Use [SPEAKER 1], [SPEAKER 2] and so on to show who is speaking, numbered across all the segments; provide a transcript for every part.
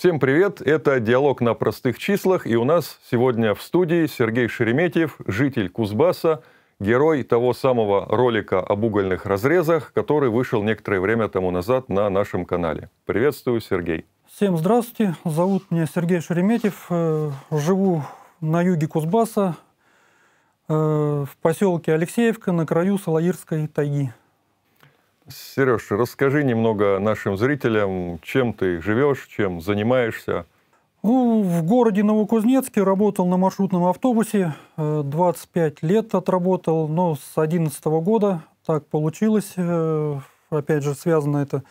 [SPEAKER 1] Всем привет, это «Диалог на простых числах»,
[SPEAKER 2] и у нас сегодня в студии Сергей Шереметьев, житель Кузбасса, герой того самого ролика об угольных разрезах, который вышел некоторое время тому назад на нашем канале. Приветствую, Сергей.
[SPEAKER 3] Всем здравствуйте, зовут меня Сергей Шереметьев, э, живу на юге Кузбасса, э, в поселке Алексеевка на краю Салаирской тайги.
[SPEAKER 2] Сереж, расскажи немного нашим зрителям, чем ты живешь, чем занимаешься.
[SPEAKER 3] Ну, в городе Новокузнецке работал на маршрутном автобусе, 25 э, лет отработал, но с 2011 года так получилось. Э, опять же, связано это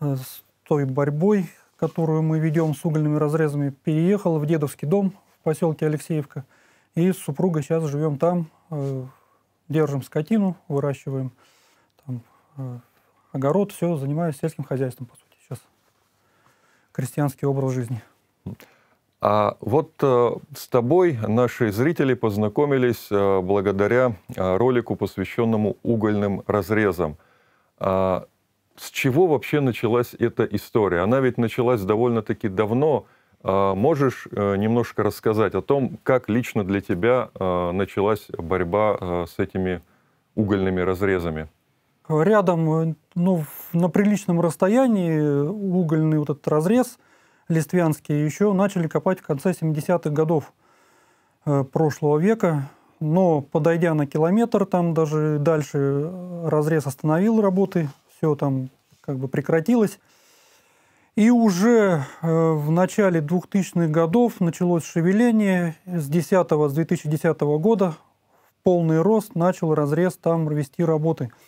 [SPEAKER 3] э, с той борьбой, которую мы ведем с угольными разрезами. Переехал в дедовский дом в поселке Алексеевка. И с супругой сейчас живем там, держим скотину, выращиваем Э, огород, все, занимаюсь сельским хозяйством, по сути, сейчас. Крестьянский образ жизни.
[SPEAKER 2] А вот э, с тобой наши зрители познакомились э, благодаря э, ролику, посвященному угольным разрезам. А, с чего вообще началась эта история? Она ведь началась довольно-таки давно. А, можешь э, немножко рассказать о том, как лично для тебя э, началась борьба э, с этими угольными разрезами?
[SPEAKER 3] рядом, э, ну, на приличном расстоянии угольный вот этот разрез листвянский еще начали копать в конце 70-х годов э, прошлого века. Но, подойдя на километр, там даже дальше э, разрез остановил работы, все там как бы прекратилось. И уже в начале 2000-х годов началось шевеление. С, 10, с 2010 года в полный рост начал разрез там вести работы –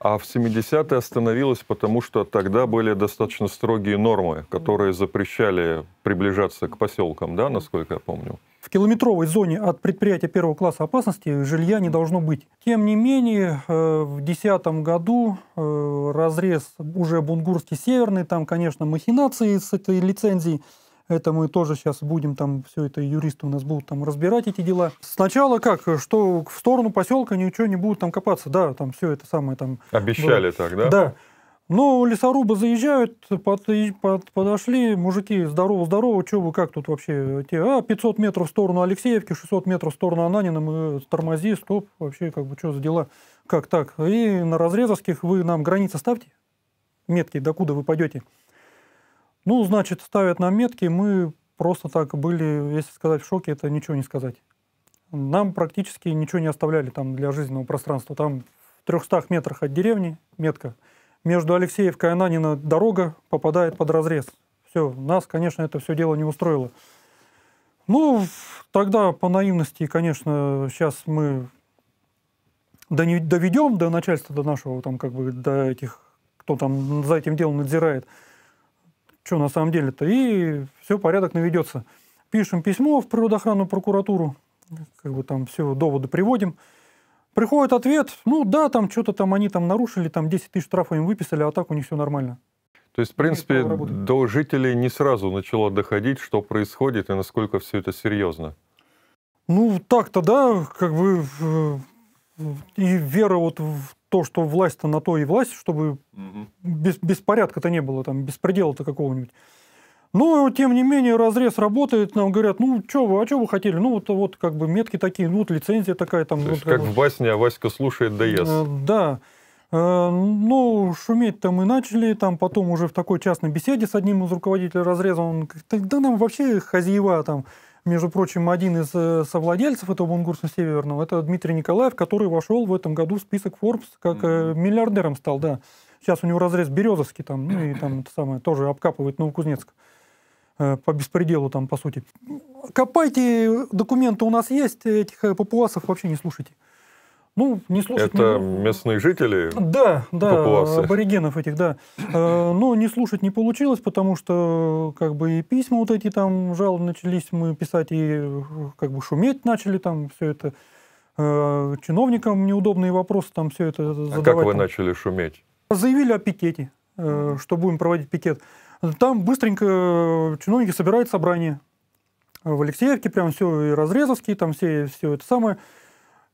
[SPEAKER 2] а в 70-е остановилось, потому что тогда были достаточно строгие нормы, которые запрещали приближаться к поселкам, да, насколько я помню.
[SPEAKER 3] В километровой зоне от предприятия первого класса опасности жилья не должно быть. Тем не менее, э, в 2010 году э, разрез уже Бунгурский северный, там, конечно, махинации с этой лицензией, это мы тоже сейчас будем там, все это юристы у нас будут там разбирать эти дела. Сначала как, что в сторону поселка ничего не будут там копаться, да, там все это самое там... Обещали было. так, да? Да. Ну, лесорубы заезжают, под, под, подошли, мужики, здорово, здорово, что вы, как тут вообще? Те, а, 500 метров в сторону Алексеевки, 600 метров в сторону Ананина, мы э, тормози, стоп, вообще, как бы, что за дела? Как так? И на разрезовских вы нам границы ставьте, метки, докуда вы пойдете. Ну, значит, ставят нам метки, мы просто так были, если сказать в шоке, это ничего не сказать. Нам практически ничего не оставляли там для жизненного пространства. Там в 300 метрах от деревни метка. Между Алексеевкой и Ананина дорога попадает под разрез. Все, нас, конечно, это все дело не устроило. Ну, тогда по наивности, конечно, сейчас мы доведем до начальства, до нашего, там, как бы, до этих, кто там за этим делом надзирает – что на самом деле-то, и все, порядок наведется. Пишем письмо в природоохранную прокуратуру, как бы там все, доводы приводим. Приходит ответ, ну да, там что-то там они там нарушили, там 10 тысяч штрафов им выписали, а так у них все нормально.
[SPEAKER 2] То есть, в принципе, до жителей не сразу начало доходить, что происходит и насколько все это серьезно.
[SPEAKER 3] Ну, так-то да, как бы и вера вот в то, что власть-то на то и власть, чтобы угу. без, беспорядка-то не было, там, беспредела-то какого-нибудь. Но, тем не менее, разрез работает, нам говорят, ну, что вы, а что вы хотели? Ну, вот, вот как бы метки такие, ну, вот лицензия такая там. То вот, есть, как вот. в
[SPEAKER 2] басне, а Васька слушает, да ест. Э,
[SPEAKER 3] да. Э, ну, шуметь там и начали, там потом уже в такой частной беседе с одним из руководителей разреза, он говорит, да нам вообще хозяева там, между прочим, один из э, совладельцев этого Бунгурса Северного, это Дмитрий Николаев, который вошел в этом году в список Forbes, как mm-hmm. миллиардером стал, да. Сейчас у него разрез Березовский там, ну и там это самое, тоже обкапывает Новокузнецк э, по беспределу там, по сути. Копайте, документы у нас есть, этих папуасов вообще не слушайте. Ну, не слушать... Это
[SPEAKER 2] не... местные жители? Да,
[SPEAKER 3] да, популяции. аборигенов этих, да. Э, но не слушать не получилось, потому что как бы и письма вот эти там жалобы начались мы писать и как бы шуметь начали там все это. Э, чиновникам неудобные вопросы там все это задавать. А как вы там.
[SPEAKER 2] начали шуметь?
[SPEAKER 3] Заявили о пикете, э, что будем проводить пикет. Там быстренько чиновники собирают собрание. В Алексеевке прям все, и Разрезовский, там все, все это самое.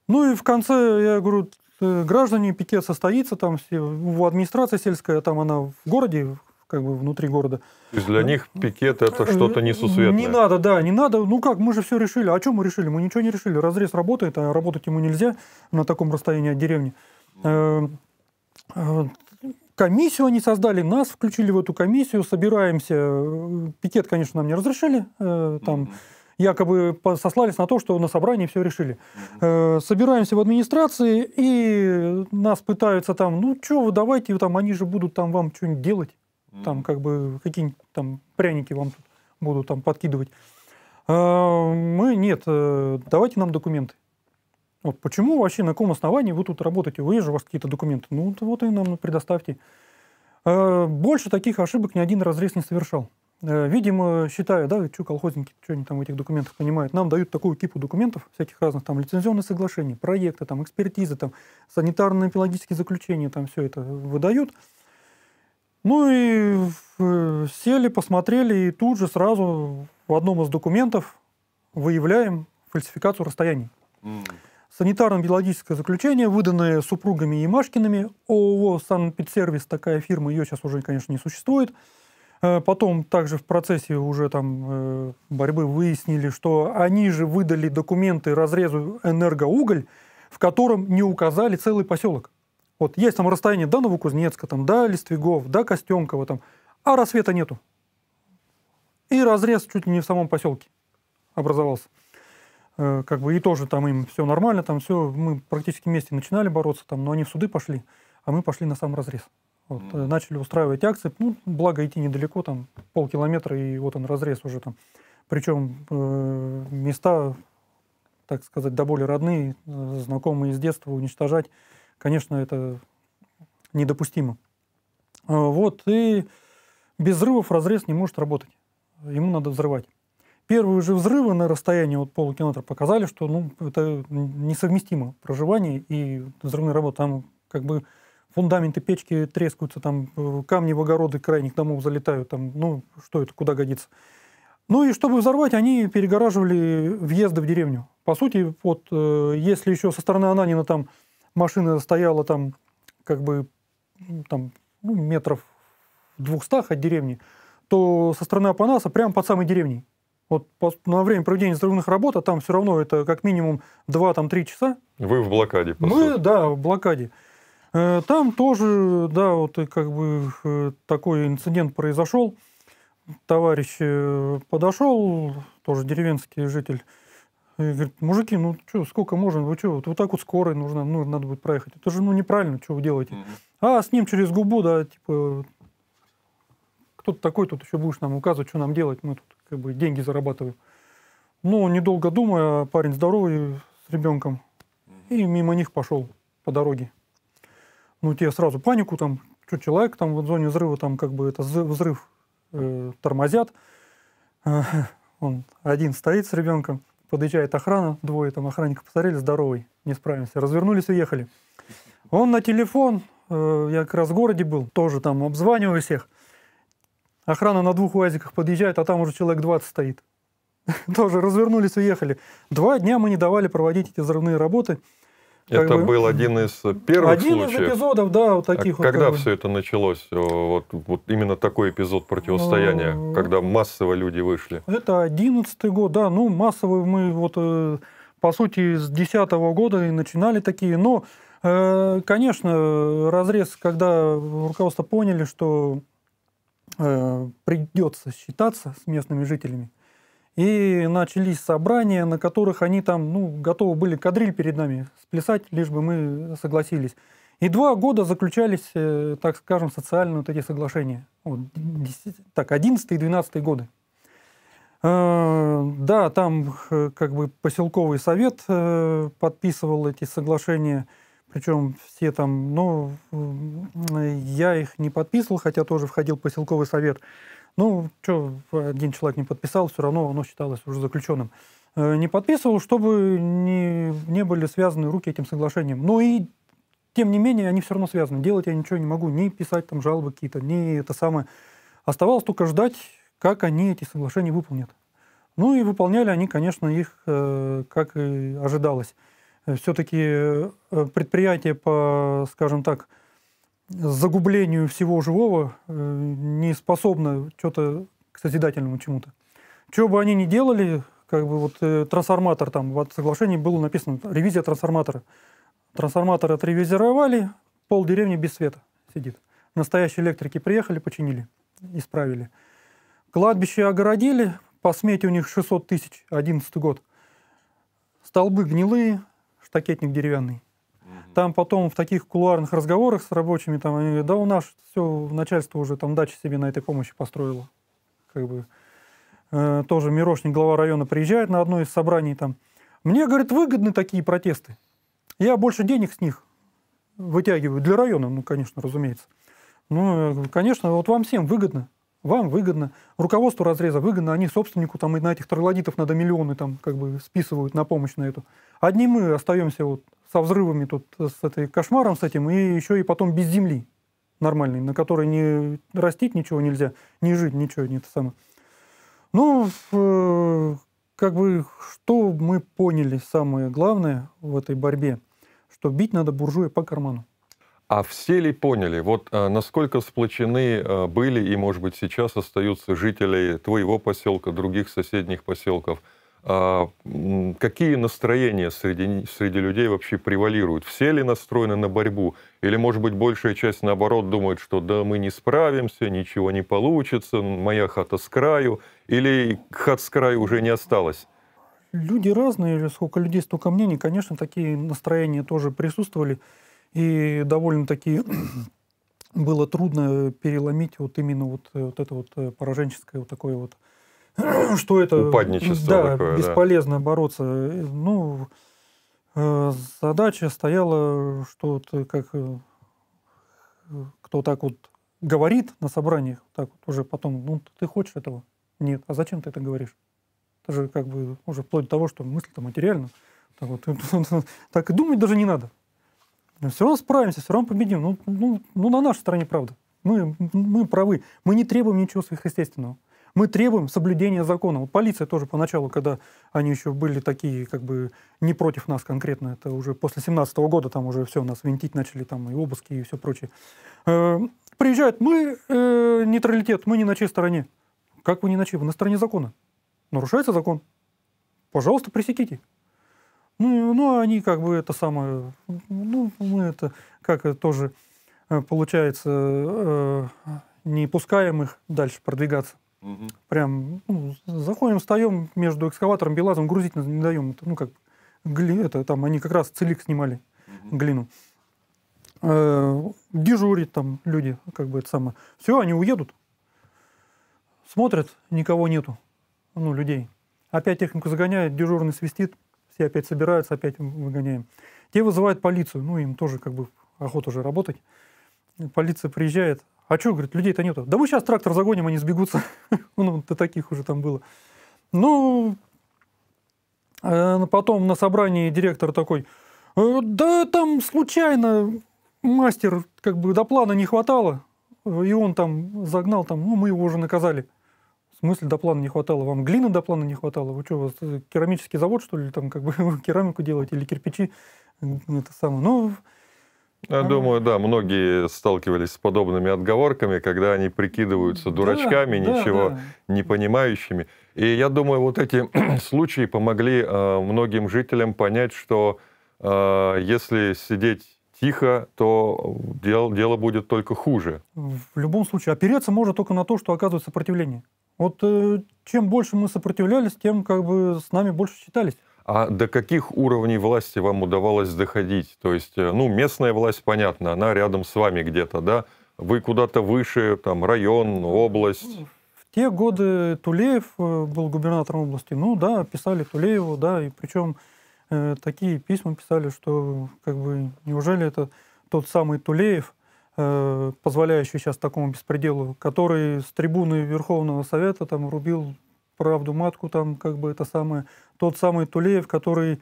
[SPEAKER 3] Ну и в конце, я говорю, «Э, граждане, пикет состоится, там все, в администрации сельская, там она в городе, как бы внутри города. То есть для ну, них э, пикет это э, что-то несусветное. Не надо, да, не надо. Ну как, мы же все решили. А чем мы решили? Мы ничего не решили. Разрез работает, а работать ему нельзя на таком расстоянии от деревни. Комиссию они создали, нас включили в эту комиссию, собираемся. Пикет, конечно, нам не разрешили. Там якобы сослались на то, что на собрании все решили. Э, собираемся в администрации, и нас пытаются там, ну что вы давайте, там, они же будут там вам что-нибудь делать, там как бы какие-нибудь там пряники вам тут будут там подкидывать. Э, мы, нет, э, давайте нам документы. Вот почему вообще, на каком основании вы тут работаете? Вы же у вас какие-то документы. Ну, вот и нам предоставьте. Больше таких ошибок ни один разрез не совершал. Э, видимо, считаю да, что колхозники, что они там в этих документах понимают, нам дают такую кипу типа документов всяких разных, там, лицензионные соглашения, проекты, там, экспертизы, там, санитарно-эпилогические заключения, там, все это выдают. Ну и э, сели, посмотрели, и тут же сразу в одном из документов выявляем фальсификацию расстояний. Санитарно-биологическое заключение, выданное супругами Ямашкиными, ООО «Санпедсервис», такая фирма, ее сейчас уже, конечно, не существует – Э, потом также в процессе уже там э, борьбы выяснили, что они же выдали документы разрезу энергоуголь, в котором не указали целый поселок. Вот есть там расстояние до Новокузнецка, там, до Листвигов, до Костенкова, там, а рассвета нету. И разрез чуть ли не в самом поселке образовался. Э, как бы и тоже там им все нормально, там все, мы практически вместе начинали бороться, там, но они в суды пошли, а мы пошли на сам разрез. Вот, mm. Начали устраивать акции, ну, благо идти недалеко, там полкилометра, и вот он разрез уже там. Причем э, места, так сказать, до боли родные, э, знакомые с детства, уничтожать, конечно, это недопустимо. Э, вот, и без взрывов разрез не может работать, ему надо взрывать. Первые же взрывы на расстоянии от полукилометра показали, что ну, это несовместимо проживание и взрывная работа. Там как бы фундаменты печки трескаются, там э, камни в огороды крайних домов залетают, там, ну, что это, куда годится. Ну и чтобы взорвать, они перегораживали въезды в деревню. По сути, вот э, если еще со стороны Ананина там машина стояла там как бы там, ну, метров в двухстах от деревни, то со стороны Апанаса прямо под самой деревней. Вот на время проведения взрывных работ, а там все равно это как минимум 2-3 часа.
[SPEAKER 2] Вы в блокаде, по
[SPEAKER 3] Мы, сути. да, в блокаде. Э, там тоже, да, вот как бы э, такой инцидент произошел. Товарищ э, подошел, тоже деревенский житель, и говорит, мужики, ну что, сколько можно, вы что, вот, вот так вот скорой нужно, ну, надо будет проехать. Это же, ну, неправильно, что вы делаете. А с ним через губу, да, типа, кто-то такой тут еще будешь нам указывать, что нам делать, мы тут как бы деньги зарабатываем. Но ну, недолго думая, парень здоровый с ребенком, и мимо них пошел по дороге ну, тебе сразу панику, там, что человек там в зоне взрыва, там, как бы, это взрыв э, тормозят, э, он один стоит с ребенком, подъезжает охрана, двое там охранника посмотрели, здоровый, не справимся, развернулись, и уехали. Он на телефон, э, я как раз в городе был, тоже там обзваниваю всех, охрана на двух уазиках подъезжает, а там уже человек 20 стоит. Тоже развернулись, и уехали. Два дня мы не давали проводить эти взрывные работы
[SPEAKER 2] это бы, был один из первых один случаев. Один из эпизодов, да, вот таких. А вот, когда как бы... все это началось? Э, вот, вот именно такой эпизод противостояния, а... когда массово люди вышли.
[SPEAKER 3] Это одиннадцатый год, да. Ну, массово мы вот, э, по сути, с десятого года и начинали такие. Но, э, конечно, разрез, когда руководство поняли, что придется считаться с местными жителями, и начались собрания, на которых они там, ну, готовы были кадриль перед нами сплясать, лишь бы мы согласились. И два года заключались, э, так скажем, социальные вот эти соглашения. Вот, 10, так, 11 и 12 годы. Э, да, там э, как бы поселковый совет подписывал эти соглашения, причем все там, но я их не подписывал, хотя тоже входил в поселковый совет. Ну, что, один человек не подписал, все равно оно считалось уже заключенным. Э, не подписывал, чтобы не, не были связаны руки этим соглашением. Ну и тем не менее, они все равно связаны. Делать я ничего не могу, ни писать там жалобы какие-то, ни это самое. Оставалось только ждать, как они эти соглашения выполнят. Ну и выполняли они, конечно, их, э, как и ожидалось. Э, Все-таки предприятие по, скажем так, загублению всего живого, э, не способна что-то к созидательному чему-то. Что бы они ни делали, как бы вот э, трансформатор там, в соглашении было написано ревизия трансформатора. Трансформатор отревизировали, пол деревни без света сидит. Настоящие электрики приехали, починили, исправили. Кладбище огородили, по смете у них 600 тысяч, 11 год. Столбы гнилые, штакетник деревянный. Там потом в таких кулуарных разговорах с рабочими, там, они говорят, да у нас все, начальство уже там дачи себе на этой помощи построило. Как бы, э, тоже Мирошник, глава района, приезжает на одно из собраний там. Мне, говорит, выгодны такие протесты. Я больше денег с них вытягиваю. Для района, ну, конечно, разумеется. Ну, э, конечно, вот вам всем выгодно. Вам выгодно. Руководству разреза выгодно. Они собственнику там и на этих троглодитов надо миллионы там как бы списывают на помощь на эту. Одни мы остаемся вот со взрывами тут, э, с этой кошмаром, с этим, и еще и потом без земли нормальной, на которой не растить ничего нельзя, не жить ничего, не это самое. Ну, э, как бы, что мы поняли самое главное в этой борьбе, что бить надо буржуя по карману.
[SPEAKER 2] А все ли поняли, вот а, насколько сплочены а, были и, может быть, сейчас остаются жители твоего поселка, других соседних поселков – а, какие настроения среди, среди людей вообще превалируют? Все ли настроены на борьбу? Или, может быть, большая часть, наоборот, думает, что да, мы не справимся, ничего не получится, моя хата с краю, или хат с краю уже не осталось?
[SPEAKER 1] Люди
[SPEAKER 3] разные, сколько людей, столько мнений. Конечно, такие настроения тоже присутствовали. И довольно-таки было трудно переломить вот именно вот, э, вот это вот э, пораженческое вот такое вот что это... Упадничество да, такое, бесполезно да. бороться. Ну, э, задача стояла, что вот как э, кто так вот говорит на собраниях, так вот уже потом, ну, ты хочешь этого? Нет. А зачем ты это говоришь? Это же как бы уже вплоть до того, что мысль-то материальна. Так, вот, так и думать даже не надо. «Ну, все равно справимся, все равно победим. Ну, ну, ну на нашей стороне правда. Мы, мы правы. Мы не требуем ничего сверхъестественного. Мы требуем соблюдения закона. Вот полиция тоже поначалу, когда они еще были такие, как бы не против нас конкретно, это уже после 17 года там уже все нас винтить начали, там и обыски, и все прочее. Э, приезжают, мы э, нейтралитет, мы не на чьей стороне. Как вы не на чьей? Вы на стороне закона. Нарушается закон. Пожалуйста, пресеките. Ну, ну, они как бы это самое, ну, мы это, как тоже э, получается, э, не пускаем их дальше продвигаться. Угу. Прям ну, заходим, встаем между экскаватором и белазом, грузить не даем. Это Ну, как гли, это, там они как раз целик снимали, угу. глину. Э, дежурит там люди, как бы это самое. Все, они уедут. Смотрят, никого нету, ну, людей. Опять технику загоняют, дежурный свистит, все опять собираются, опять выгоняем. Те вызывают полицию, ну, им тоже как бы охота уже работать. Полиция приезжает, а что, говорит, людей-то нету. Да вы сейчас трактор загоним, они сбегутся. ну, до таких уже там было. Ну, э, ну, потом на собрании директор такой, «Э, да там случайно мастер, как бы до плана не хватало, и он там загнал, там, ну, мы его уже наказали. В смысле, до плана не хватало? Вам глины до плана не хватало? Вы что, у вас э, керамический завод, что ли, там, как бы, керамику делаете или кирпичи? Это самое. Ну,
[SPEAKER 2] я а. думаю, да, многие сталкивались с подобными отговорками, когда они прикидываются дурачками, да, ничего да, не понимающими. И я думаю, вот эти случаи помогли э, многим жителям понять, что э, если сидеть тихо, то дел, дело будет только хуже.
[SPEAKER 3] В любом случае, опереться можно только на то, что оказывает сопротивление. Вот э, чем больше мы сопротивлялись, тем как бы с нами больше считались.
[SPEAKER 2] А до каких уровней власти вам удавалось доходить? То есть, э, ну, местная власть, понятно, она рядом с вами где-то, да? Вы куда-то выше, там, район, ну, область?
[SPEAKER 1] Ну,
[SPEAKER 3] в те годы Тулеев э, был губернатором области. Ну да, писали Тулееву, да, и причем э, такие письма писали, что как бы неужели это тот самый Тулеев, э, позволяющий сейчас такому беспределу, который с трибуны Верховного Совета там рубил правду матку, там как бы это самое, тот самый Тулеев, который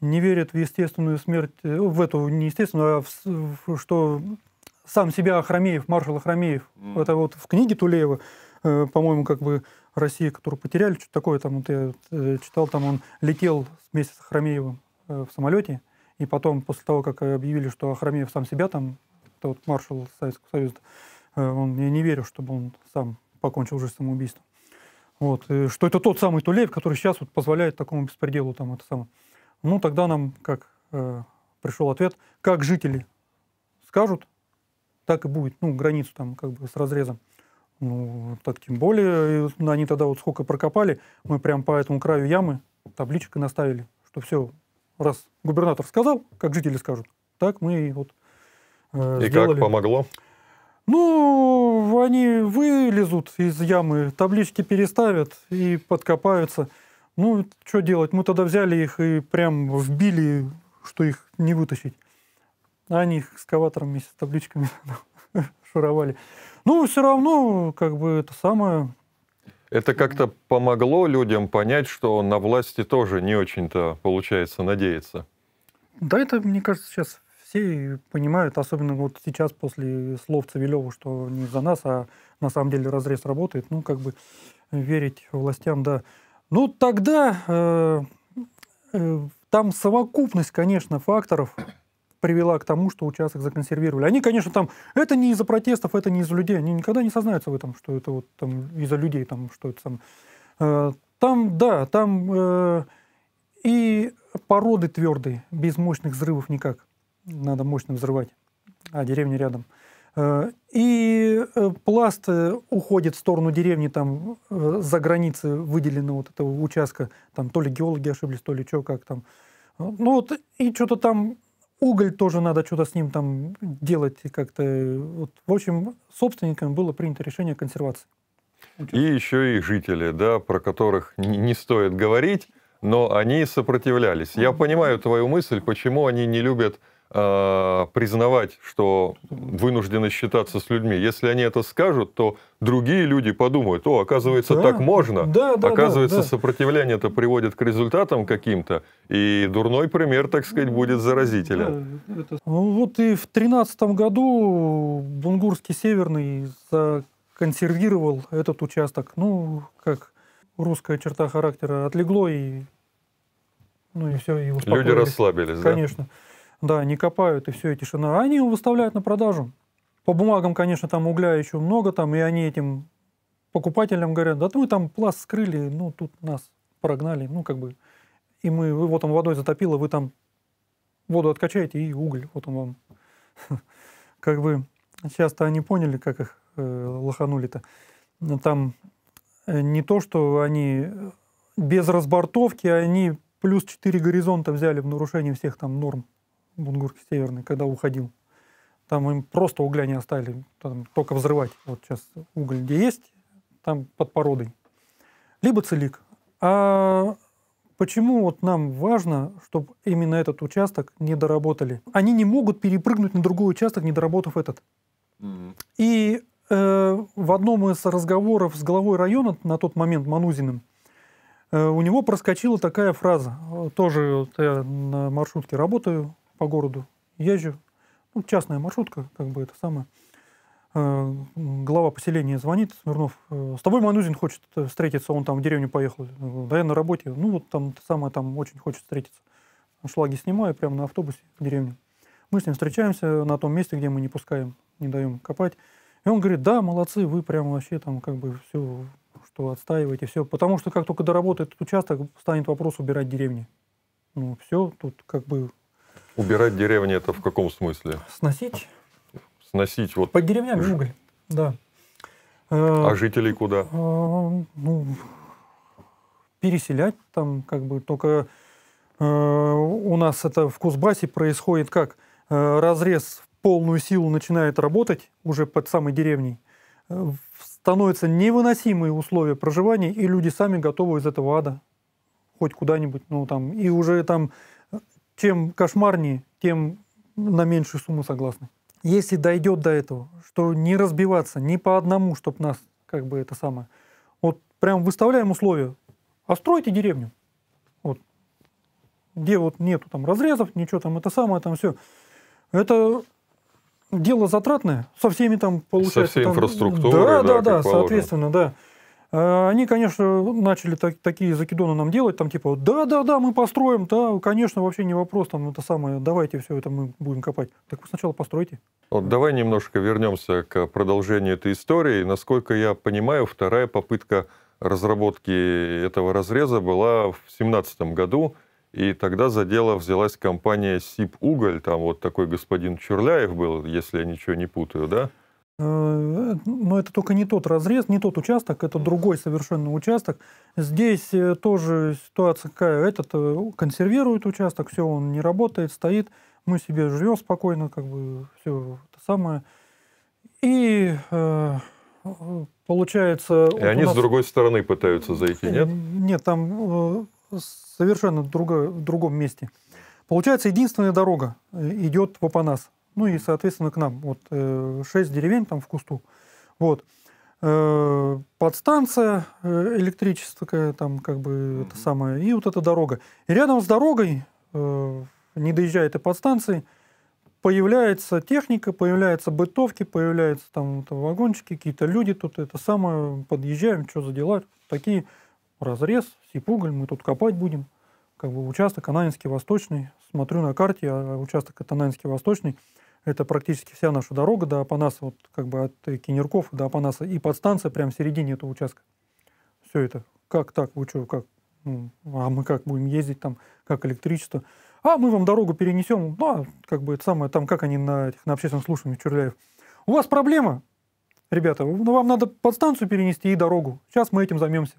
[SPEAKER 3] не верит в естественную смерть, э, в эту не естественную, а в, в, что сам себя Ахрамеев маршал Ахрамеев mm. это вот в книге Тулеева, э, по-моему, как бы Россия, которую потеряли, что-то такое, там вот я э, читал, там он летел вместе с Ахрамеевым э, в самолете, и потом, после того, как объявили, что Ахрамеев сам себя там, тот маршал Советского Союза, э, он, я не верю, чтобы он сам покончил жизнь самоубийством. Вот, э, что это тот самый Тулеев, который сейчас вот позволяет такому беспределу там это самое. Ну, тогда нам как э, пришел ответ, как жители скажут, так и будет, ну, границу там как бы с разрезом. Ну, так тем более, они тогда вот сколько прокопали, мы прям по этому краю ямы табличкой наставили, что все, раз губернатор сказал, как жители скажут, так мы и вот э, И сделали. как помогло? Ну, они вылезут из ямы, таблички переставят и подкопаются. Ну, что делать? Мы тогда взяли их и прям вбили, что их не вытащить. они их экскаваторами с табличками шуровали. Ну, все равно, как бы, это самое...
[SPEAKER 2] Это как-то помогло людям понять, что на власти тоже не очень-то получается надеяться?
[SPEAKER 3] Да, это, мне кажется, сейчас все понимают, особенно вот сейчас после слов Цивилева, что не за нас, а на самом деле разрез работает, ну, как бы верить властям, да. Ну, тогда э, э, там совокупность, конечно, факторов привела к тому, что участок законсервировали. Они, конечно, там, это не из-за протестов, это не из-за людей, они никогда не сознаются в этом, что это вот там из-за людей, там, что это там. Э, там, да, там э, и породы твердые, без мощных взрывов никак надо мощно взрывать, а деревня рядом. Э, и э, пласт э, уходит в сторону деревни, там, за границы выделенного вот этого участка. Там то ли геологи ошиблись, то ли что, как там. Ну вот, и что-то там уголь тоже надо что-то с ним там делать как-то. Вот, в общем, собственникам было принято решение консервации.
[SPEAKER 2] И еще и жители, да, про которых не стоит говорить, но они сопротивлялись. Я понимаю твою мысль, почему они не любят а, признавать, что вынуждены считаться с людьми. Если они это скажут, то другие люди подумают, о, оказывается, да, так можно. Да, да, оказывается, да, да. сопротивление это приводит к результатам каким-то, и дурной пример, так сказать, ну, будет заразителя.
[SPEAKER 3] Да, это... Ну, вот и в 2013 году Бунгурский Северный законсервировал этот участок. Ну, как русская черта характера отлегло и ну и все, и успокоились. Люди расслабились, Конечно. да? Конечно. Да, не копают, и все, и тишина. они его выставляют на продажу. По бумагам, конечно, там угля еще много, там, и они этим покупателям говорят, да мы там пласт скрыли, ну, тут нас прогнали, ну, как бы, и мы, вот там водой затопило, вы там воду откачаете и уголь, вот он вам. Как бы, сейчас-то они поняли, как их э, лоханули-то. Там э, не то, что они э, без разбортовки, они плюс 4 горизонта взяли в нарушение всех там норм Бунгурки Северной, когда уходил. Там им просто угля не оставили, там, только взрывать. Вот сейчас уголь где есть, там под породой. Либо целик. А почему вот нам важно, чтобы именно этот участок не доработали? Они не могут перепрыгнуть на другой участок, не доработав этот. Mm-hmm. И э, в одном из разговоров с главой района на тот момент Манузиным э, у него проскочила такая фраза. Э, тоже вот я на маршрутке работаю, по городу езжу. Ну, частная маршрутка, как бы это самое. Э, глава поселения звонит, Смирнов, э, с тобой Манузин хочет э, встретиться, он там в деревню поехал. Э, да я на работе, ну вот там самое там очень хочет встретиться. Шлаги снимаю прямо на автобусе в деревню. Мы с ним встречаемся на том месте, где мы не пускаем, не даем копать. И он говорит, да, молодцы, вы прям вообще там как бы все, что отстаиваете, все. Потому что как только доработает этот участок, станет вопрос убирать деревни. Ну, все, тут как бы
[SPEAKER 2] Убирать деревни это в каком смысле? Сносить. Сносить вот. Под деревнями
[SPEAKER 3] Ж... уголь, да.
[SPEAKER 2] Э, а жителей куда? Э,
[SPEAKER 3] ну, переселять там как бы только э, у нас это в Кузбассе происходит как? Разрез в полную силу начинает работать уже под самой деревней. Становятся невыносимые условия проживания, и люди сами готовы из этого ада хоть куда-нибудь, ну там, и уже там чем кошмарнее, тем на меньшую сумму согласны. Если дойдет до этого, что не разбиваться ни по одному, чтобы нас как бы это самое. Вот прям выставляем условия. А стройте деревню. Вот. Где вот нету там разрезов, ничего там, это самое, там все. Это дело затратное, со всеми там получается. Со всей там... Ну, инфраструктурой. Да, да, да, да соответственно, да. А, они, конечно, начали так, такие закидоны нам делать, там типа, да-да-да, мы построим, да, конечно, вообще не вопрос, там это самое, давайте все это мы будем копать. Так вы сначала постройте.
[SPEAKER 2] Вот давай немножко вернемся к продолжению этой истории. Насколько я понимаю, вторая попытка разработки этого разреза была в 2017 году, и тогда за дело взялась компания «Сиб Уголь», там вот такой господин Чурляев был, если я ничего не путаю, да?
[SPEAKER 3] Э, э, но это только не тот разрез, не тот участок, это другой совершенно участок. Здесь э, тоже ситуация какая, этот консервирует участок, все, он не работает, стоит, мы себе живем спокойно, как бы все это самое. И получается... И они нас... с другой
[SPEAKER 2] стороны пытаются зайти, нет?
[SPEAKER 3] Нет, там совершенно другое, в другом месте. Получается, единственная дорога идет в Апанас. Ну и, соответственно, к нам. Вот э, шесть деревень там в кусту. Вот. Э, подстанция э, электрическая, там как бы mm-hmm. это самое, и вот эта дорога. И рядом с дорогой, не доезжая этой подстанции, появляется техника, появляются бытовки, появляются там вагончики, какие-то люди тут, это самое, подъезжаем, что за дела, такие, разрез, сипуголь, мы тут копать будем. Как бы участок Ананинский-Восточный, смотрю на карте, а, а участок Ананинский-Восточный – это практически вся наша дорога до Апанаса, вот как бы от э, Кенерков до Апанаса. И подстанция прямо в середине этого участка. Все это. Как так? Вы что, как? Ну, а мы как будем ездить там? Как электричество? А мы вам дорогу перенесем. Ну, а, как бы это самое, там как они на, этих, на общественном слушании Чурляев. У вас проблема, ребята, ну, вам надо подстанцию перенести и дорогу. Сейчас мы этим займемся.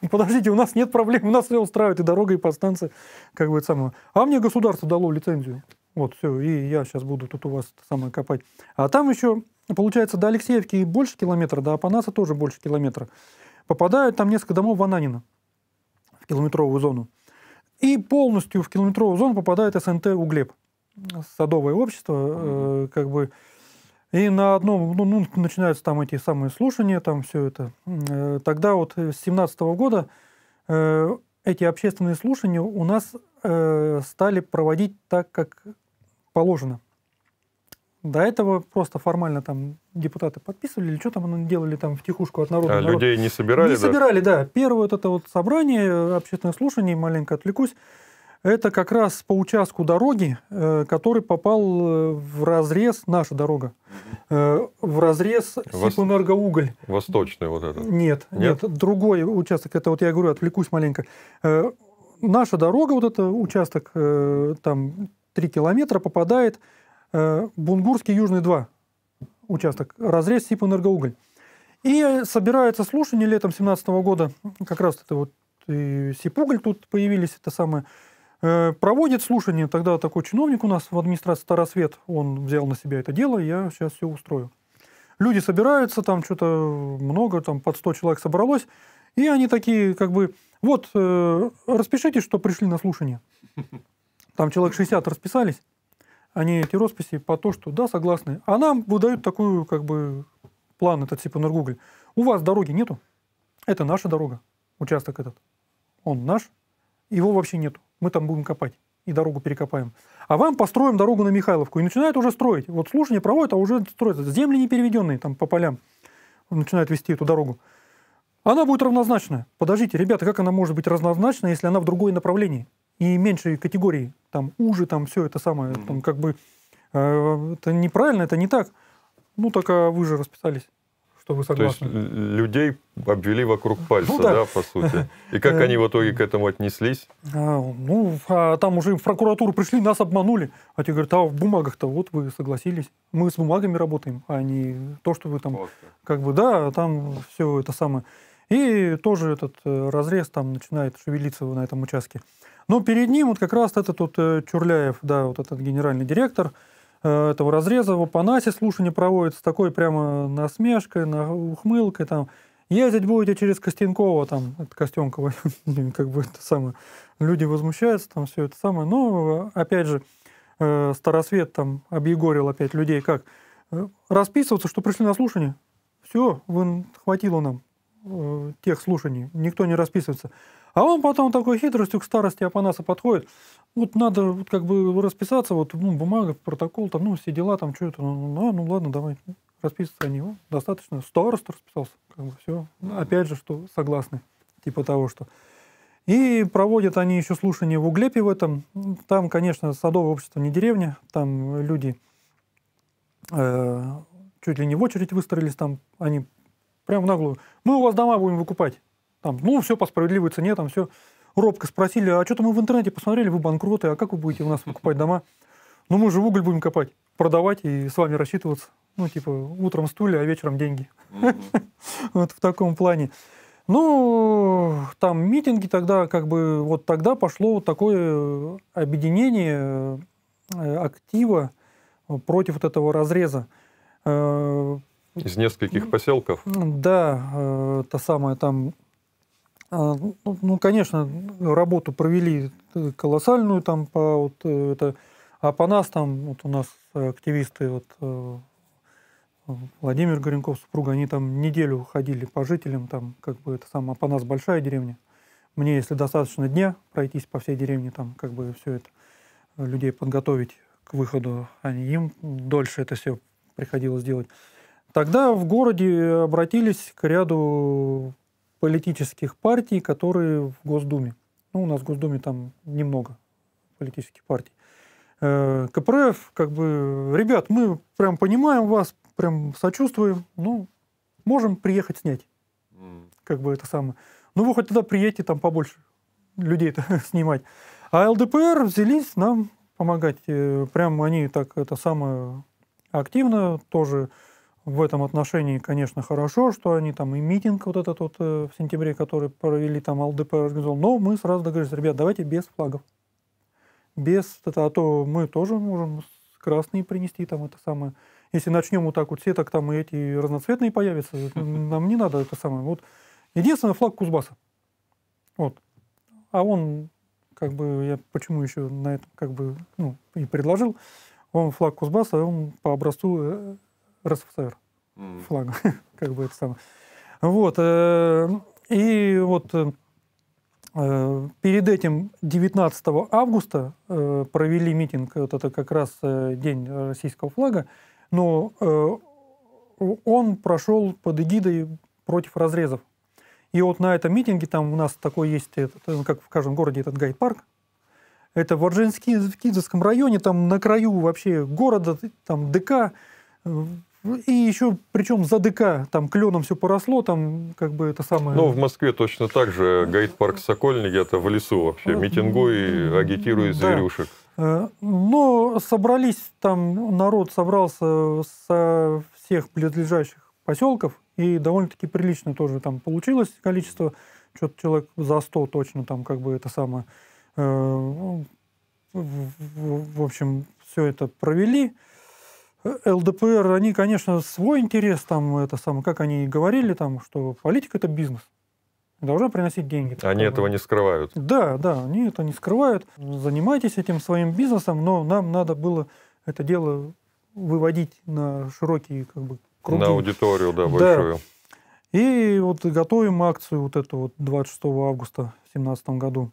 [SPEAKER 3] «Ну, подождите, у нас нет проблем, у нас все устраивает и дорога, и подстанция, как бы это самое. А мне государство дало лицензию. Вот, все, и я сейчас буду тут у вас самое копать. А там еще, получается, до Алексеевки больше километра, до Апанаса тоже больше километра. Попадают там несколько домов Вананина в километровую зону. И полностью в километровую зону попадает СНТ «Углеб». Садовое общество, э, как бы... И на одном, ну, ну, начинаются там эти самые слушания, там все это. Э, тогда вот э, с 17 года э, эти общественные слушания у нас э, стали проводить так, как положено. До этого просто формально там депутаты подписывали, или что там они ну, делали там в тихушку от народа. А народ... людей не собирали? Не да? собирали, да. Первое вот это вот собрание общественное слушание. маленько отвлекусь, это как раз по участку дороги, э, который попал э, в разрез, наша дорога, э, в разрез Вос... Сиплэнергоуголь.
[SPEAKER 2] Восточный вот этот? Нет,
[SPEAKER 3] нет, нет, другой участок, это вот я говорю, отвлекусь маленько. Наша дорога, вот это участок, там 3 километра попадает э, Бунгурский Южный-2 участок, разрез СИП-энергоуголь. И собирается слушание летом 2017 года, как раз это вот СИП-уголь тут появились, это самое, э, проводит слушание, тогда такой чиновник у нас в администрации Старосвет, он взял на себя это дело, я сейчас все устрою. Люди собираются, там что-то много, там под 100 человек собралось, и они такие, как бы, вот, э, распишите, что пришли на слушание. Там человек 60 расписались, они эти росписи по то, что да, согласны. А нам выдают такую, как бы, план этот типа Норгуголь. У вас дороги нету. Это наша дорога, участок этот. Он наш. Его вообще нету. Мы там будем копать и дорогу перекопаем. А вам построим дорогу на Михайловку. И начинают уже строить. Вот слушание проводят, а уже строят. Земли не переведенные там по полям. Начинают вести эту дорогу. Она будет равнозначная. Подождите, ребята, как она может быть равнозначна, если она в другое направление? и меньше категории там, уже, там, все это самое, mm-hmm. там, как бы, э, это неправильно, это не так. Ну, так а вы же расписались что вы согласны.
[SPEAKER 2] То есть людей обвели вокруг ну пальца, ну, да. да, по сути. И как э, они в итоге к этому отнеслись?
[SPEAKER 3] А, ну, а там уже в прокуратуру пришли, нас обманули. А те говорят, а в бумагах-то вот вы согласились. Мы с бумагами работаем, а не то, что вы там, как бы, да, там все это самое. И тоже этот э, разрез там начинает шевелиться на этом участке. Но ну, перед ним вот как раз этот вот э, Чурляев, да, вот этот генеральный директор э, этого разреза, в Апанасе слушание проводится такой прямо насмешкой, на ухмылкой там. Ездить будете через Костенкова, там, это Костенкова, как бы это самое. Люди возмущаются, там, все это самое. Но, э, опять же, Старосвет там объегорил опять людей, как расписываться, что пришли на слушание. Все, вы, хватило нам тех слушаний, никто не расписывается. А он потом такой хитростью к старости Апанаса подходит, вот надо вот как бы расписаться, вот ну, бумага, протокол, там, ну, все дела, там, что это, ну, а, ну ладно, давай, расписаться, они, ну, достаточно, староста расписался, как бы все, ну, опять же, что согласны, типа того, что... И проводят они еще слушание в Углепе в этом. Там, конечно, садовое общество не деревня, там люди э, чуть ли не в очередь выстроились, там они прям наглую. Мы у вас дома будем выкупать. Там, ну, все по справедливой цене, там все робко спросили, а что-то мы в интернете посмотрели, вы банкроты, а как вы будете у нас покупать дома? Ну, мы же уголь будем копать, продавать и с вами рассчитываться. Ну, типа, утром стулья, а вечером деньги. Вот в таком плане. Ну, там митинги тогда, как бы, вот тогда пошло вот такое объединение э, актива против вот этого разреза. Э, Из нескольких поселков? Да, э, та самая там а, ну, ну, ну, конечно, работу провели э, колоссальную там по вот э, это, а по нас там вот у нас активисты вот э, Владимир Горенков, супруга, они там неделю ходили по жителям, там как бы это самое, а по нас большая деревня. Мне, если достаточно дня пройтись по всей деревне, там как бы все это, людей подготовить к выходу, они а им дольше это все приходилось делать. Тогда в городе обратились к ряду политических партий, которые в Госдуме. Ну, у нас в Госдуме там немного политических партий. Э, КПРФ, как бы, ребят, мы прям понимаем вас, прям сочувствуем, ну, можем приехать снять. Как бы это самое. Ну, вы хоть туда приедете, там побольше людей снимать. А ЛДПР взялись нам помогать. Э, прям они так это самое активно тоже в этом отношении, конечно, хорошо, что они там и митинг вот этот вот э, в сентябре, который провели там ЛДПР, организовал, но мы сразу договорились, ребят, давайте без флагов. Без, это, а то мы тоже можем красные принести там это самое. Если начнем вот так вот все, так там и эти разноцветные появятся. Нам не надо это самое. Вот единственный флаг Кузбасса. Вот. А он, как бы, я почему еще на этом как бы, ну, и предложил, он флаг Кузбасса, он по образцу э, РСФСР флага, как бы это самое. Вот, э, и вот э, э, перед этим 19 августа провели митинг, вот это как раз день российского флага, но он прошел под эгидой против разрезов. И вот на этом митинге, там у нас такой есть, этот, как в каждом городе, этот гайд-парк, это в Орджоникидзевском районе, там на краю вообще города, там ДК, ну, и еще, причем за ДК, там кленом все поросло, там как бы это самое... Ну, в
[SPEAKER 2] Москве точно так же. Гайд-парк Сокольники это в лесу вообще. Ну, Митингуй агитирует да. зверюшек.
[SPEAKER 3] Э, но собрались там, народ собрался со всех близлежащих поселков, и довольно-таки прилично тоже там получилось количество. Что-то человек за 100 точно там как бы это самое... Э, в общем, все это провели. ЛДПР, они, конечно, свой интерес, там, это самое, как они говорили, там, что политика – это бизнес. Должна приносить деньги. Они как этого бы. не скрывают. Да, да, они это не скрывают. Занимайтесь этим своим бизнесом, но нам надо было это дело выводить на широкие как бы, круги. На аудиторию, да, большую. Да. И вот готовим акцию вот эту вот 26 августа в 2017 году.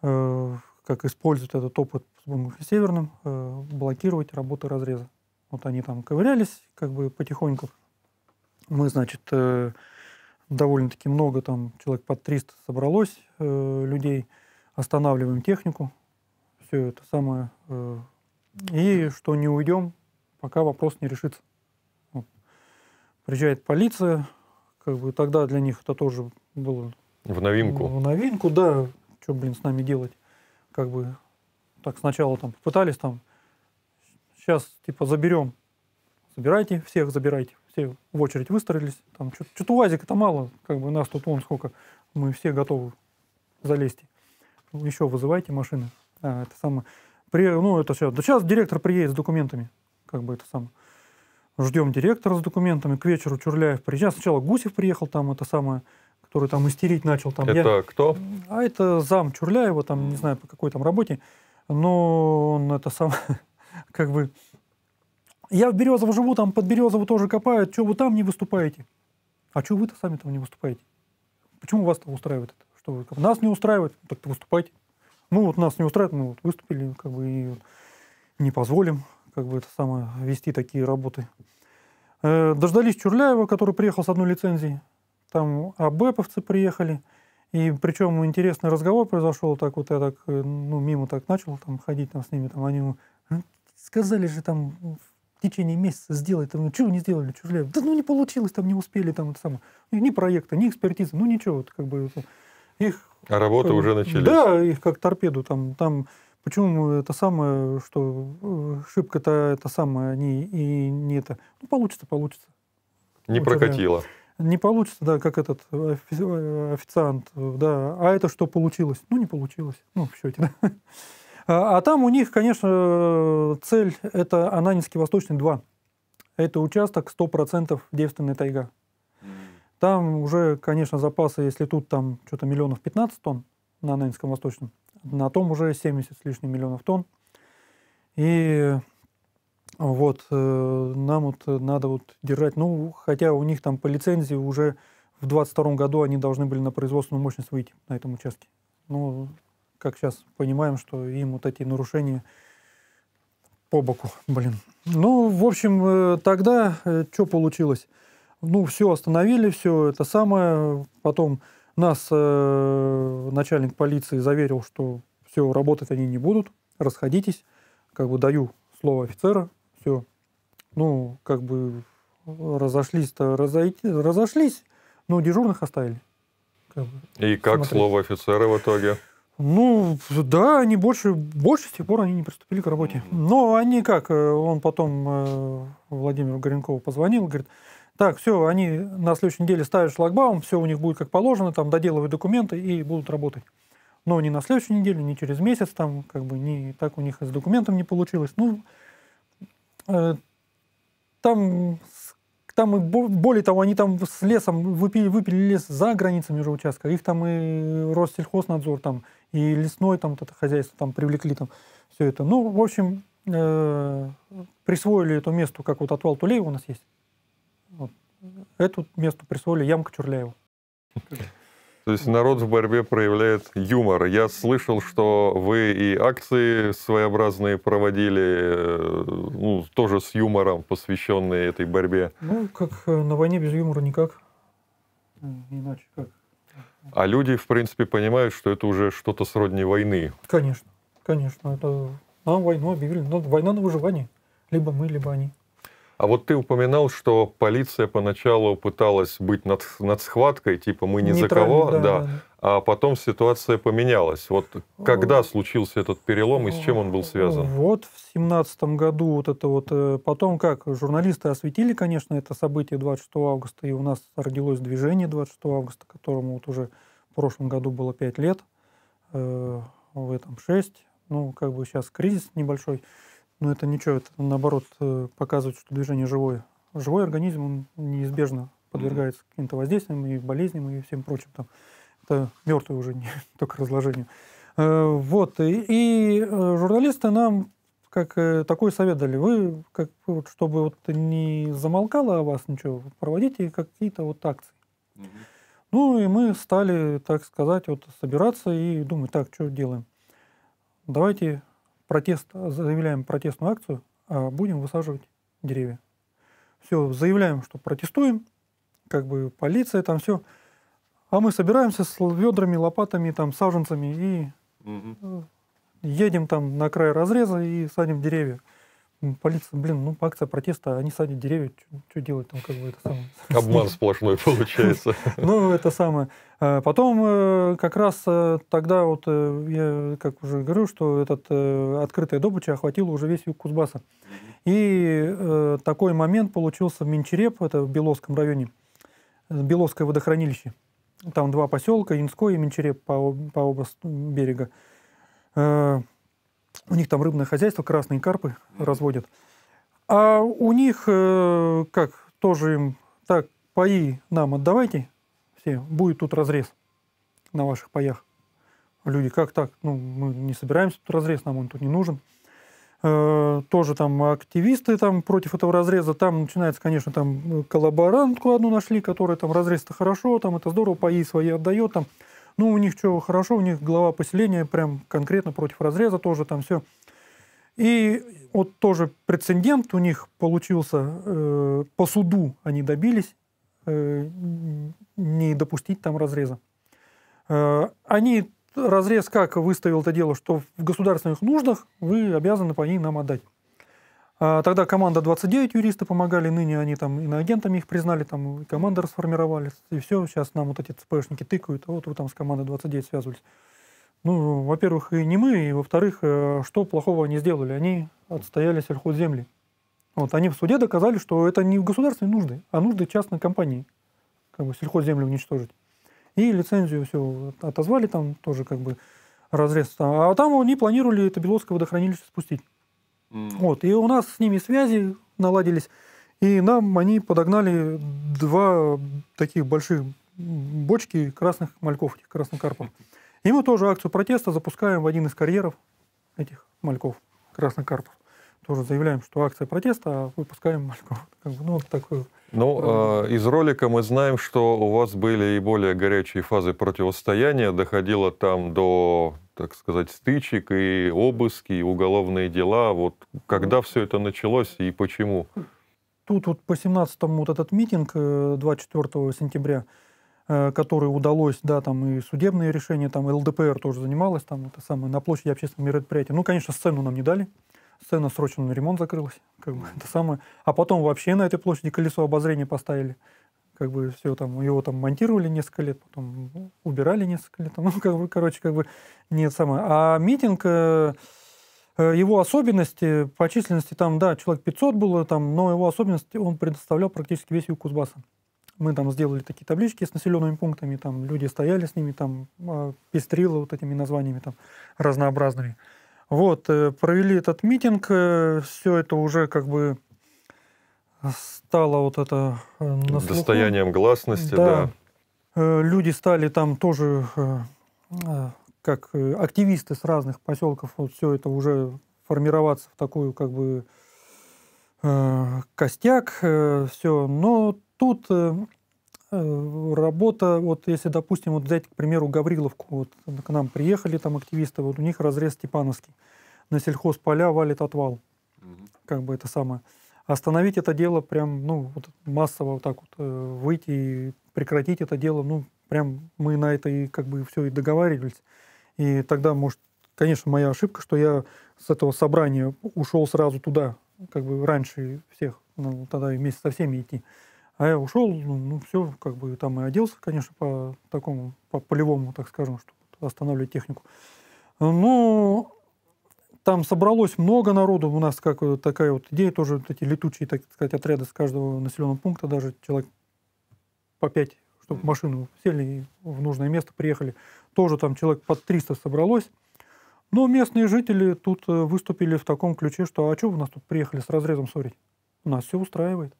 [SPEAKER 3] Э, как использовать этот опыт с Северным, э, блокировать работы разреза. Вот они там ковырялись, как бы потихоньку. Мы, значит, э, довольно-таки много, там человек под 300 собралось э, людей. Останавливаем технику, все это самое. Э. И что не уйдем, пока вопрос не решится. Вот. Приезжает полиция, как бы тогда для них это тоже было... В новинку. В новинку, да. Что, блин, с нами делать? Как бы так сначала там пытались там сейчас, типа, заберем. Забирайте, всех забирайте. Все в очередь выстроились. Там что-то УАЗика-то мало, как бы нас тут вон сколько. Мы все готовы залезть. Еще вызывайте машины. А, это самое. При, ну, это сейчас. Да сейчас директор приедет с документами. Как бы это самое. Ждем директора с документами. К вечеру Чурляев приезжает. Сначала Гусев приехал, там это самое который там истерить начал. Там, это я... кто? А это зам Чурляева, там, не знаю, по какой там работе. Но он это сам... как бы, я в Березово живу, там под Березово тоже копают, что вы там не выступаете? А что вы-то сами там не выступаете? Почему вас там устраивает это? Что вы, нас не устраивает, ну, так выступайте. Ну вот нас не устраивает, мы вот выступили, как бы и не позволим, как бы это самое, вести такие работы. Э, дождались Чурляева, который приехал с одной лицензией. Там АБЭПовцы приехали. И причем интересный разговор произошел, так вот я так, э, ну, мимо так начал там ходить там с ними, там они, ну, Сказали же там ну, в течение месяца сделать, там, ну, чего не сделали, Чужляев? Да ну не получилось, там не успели, там это самое. Ни проекта, ни экспертизы, ну ничего, вот, как бы их... А работы как, уже начались. Да, их как торпеду там, там Почему это самое, что э, шибко-то это самое, они и не это. Ну, получится, получится. Не прокатило. Не получится, да, как этот э, официант, да. А это что получилось? Ну, не получилось. Ну, в счете, да. А, а, там у них, конечно, цель – это Ананинский Восточный-2. Это участок 100% девственная тайга. Там уже, конечно, запасы, если тут там что-то миллионов 15 тонн на Ананинском Восточном, на том уже 70 с лишним миллионов тонн. И вот э, нам вот надо вот держать, ну, хотя у них там по лицензии уже в 2022 году они должны были на производственную мощность выйти на этом участке. Ну, как сейчас понимаем, что им вот эти нарушения по боку, блин. Ну, в общем, э, тогда э, что получилось? Ну, все остановили, все это самое. Потом нас э, начальник полиции заверил, что все, работать они не будут, расходитесь. Как бы даю слово офицера, все. Ну, как бы разошлись-то, разойти, разошлись, но дежурных оставили. Как
[SPEAKER 1] бы,
[SPEAKER 2] И как смотреть. слово офицера в итоге?
[SPEAKER 3] Ну, да, они больше, больше с тех пор они не приступили к работе. Но они как, э, он потом э, Владимиру Горенкову позвонил, говорит, так, все, они на следующей неделе ставят шлагбаум, все у них будет как положено, там доделывают документы и будут работать. Но не на следующей неделе, не через месяц, там как бы не так у них с документом не получилось. Ну, э, там там и более того, они там с лесом выпили, выпили лес за границами уже участка. Их там и Россельхознадзор там, и лесной там это хозяйство там привлекли там все это. Ну, в общем, э, присвоили это место, как вот отвал Тулей у нас есть. Вот. Эту место присвоили Ямка Чурляеву.
[SPEAKER 2] То есть народ в борьбе проявляет юмор. Я слышал, что вы и акции своеобразные проводили, э, ну, тоже с юмором, посвященные этой борьбе.
[SPEAKER 3] Ну, как э, на войне без юмора никак. Ну, иначе как.
[SPEAKER 2] А люди, в принципе, понимают, что это уже что-то сродни войны.
[SPEAKER 3] Конечно, конечно. Это нам войну объявили. Но ну, война на выживание. Либо мы, либо они.
[SPEAKER 2] А вот ты упоминал, что полиция поначалу пыталась быть над, над схваткой, типа мы ни за кого, да, да. а потом ситуация поменялась. Вот когда случился этот перелом и с чем он был связан?
[SPEAKER 3] Вот в семнадцатом году вот это вот, э, потом как, журналисты осветили, конечно, это событие 26 августа, и у нас родилось движение 26 августа, которому вот уже в прошлом году было 5 лет, э, в этом 6, ну, как бы сейчас кризис небольшой но ну, это ничего, это наоборот э, показывает, что движение живое. Живой организм, он неизбежно подвергается каким-то воздействиям и болезням и всем прочим. Там. Это мертвый уже, не только разложению. Э, вот, и, и э, журналисты нам как такой совет дали. Вы, как, вот, чтобы вот не замолкало о вас ничего, проводите какие-то вот акции. Ну и мы стали, так сказать, вот собираться и думать, так, что делаем? Давайте протест, заявляем протестную акцию, а будем высаживать деревья. Все, заявляем, что протестуем, как бы полиция там все. А мы собираемся с ведрами, лопатами, там, саженцами и угу. едем там на край разреза и садим деревья. Полиция, блин, ну акция протеста, они садят деревья, что делать там, как бы это самое. Обман сплошной получается. Ну, это самое. А, потом э, как раз э, тогда вот, э, я как уже говорю, что этот открытая добыча охватила уже весь юг Кузбасса. И такой момент получился в Минчереп, это в Беловском районе, Беловское водохранилище. Там два поселка, Инской и Минчереп по, по оба берега у них там рыбное хозяйство, красные карпы разводят. А у них, э, как, тоже им, так, пои нам отдавайте все, будет тут разрез на ваших паях. Люди, как так? Ну, мы не собираемся тут разрез, нам он тут не нужен. Э, тоже там активисты там против этого разреза, там начинается, конечно, там коллаборантку одну нашли, которая там разрез-то хорошо, там это здорово, пои свои отдает, там ну, у них что, хорошо, у них глава поселения прям конкретно против разреза тоже там все. И вот тоже прецедент у них получился, э, по суду они добились э, не допустить там разреза. Э, они разрез как выставил это дело, что в государственных нуждах вы обязаны по ней нам отдать. А, тогда команда 29 юристы помогали, ныне они там иноагентами их признали, там и команды расформировали, и все, сейчас нам вот эти ЦПшники тыкают, а вот вы там с командой 29 связывались. Ну, во-первых, и не мы, и во-вторых, э, что плохого они сделали? Они отстояли сельхозземли. Вот, они в суде доказали, что это не государственные нужды, а нужды частной компании, как бы сельхозземли уничтожить. И лицензию все отозвали там тоже как бы разрез. А там они планировали это Беловское водохранилище спустить. Mm. Вот, и у нас с ними связи наладились, и нам они подогнали два таких больших бочки красных мальков, этих красных карпов. И мы тоже акцию протеста запускаем в один из карьеров этих мальков, красных карпов. Тоже заявляем, что акция протеста, а выпускаем мальков. ну, вот такой ну,
[SPEAKER 2] э, из ролика мы знаем, что у вас были и более горячие фазы противостояния. Доходило там до так сказать, стычек, и обыски, и уголовные дела. Вот когда все это началось и почему?
[SPEAKER 3] Тут вот по 17-му вот этот митинг 24 э, сентября, э, который удалось, да, там и судебные решения, там ЛДПР тоже занималась, там это самое, на площади общественного мероприятия. Ну, конечно, сцену нам не дали, сцена срочно на ремонт закрылась, как бы это самое. А потом вообще на этой площади колесо обозрения поставили – как бы все там, его там монтировали несколько лет, потом ну, убирали несколько лет, ну, как бы, короче, как бы нет самое. А митинг, э, э, его особенности, по численности там, да, человек 500 было там, но его особенности он предоставлял практически весь юг Кузбасса. Мы там сделали такие таблички с населенными пунктами, там люди стояли с ними, там а, пестрило вот этими названиями там разнообразными. Вот, э, провели этот митинг, все это уже как бы стало вот это... Э, на слуху. Достоянием гласности, да. да. Э, люди стали там тоже, э, как активисты с разных поселков, вот все это уже формироваться в такую как бы костяк, все. Но тут работа, вот если, допустим, вот взять, к примеру, Гавриловку, вот к нам приехали там активисты, вот у них разрез Степановский, на сельхозполя валит отвал, как бы это самое остановить это дело прям, ну, вот массово вот так вот э, выйти и прекратить это дело, ну, прям мы на это и как бы все и договаривались. И тогда, может, конечно, моя ошибка, что я с этого собрания ушел сразу туда, как бы раньше всех, ну, тогда вместе со всеми идти. А я ушел, ну, ну все, как бы там и оделся, конечно, по такому, по полевому, так скажем, чтобы останавливать технику. ну там собралось много народу. У нас как вот э, такая вот идея тоже вот эти летучие, так сказать, отряды с каждого населенного пункта, даже человек по пять, чтобы машину сели и в нужное место приехали. Тоже там человек под 300 собралось. Но местные жители тут э, выступили в таком ключе, что а что вы нас тут приехали с разрезом ссорить? Нас все устраивает.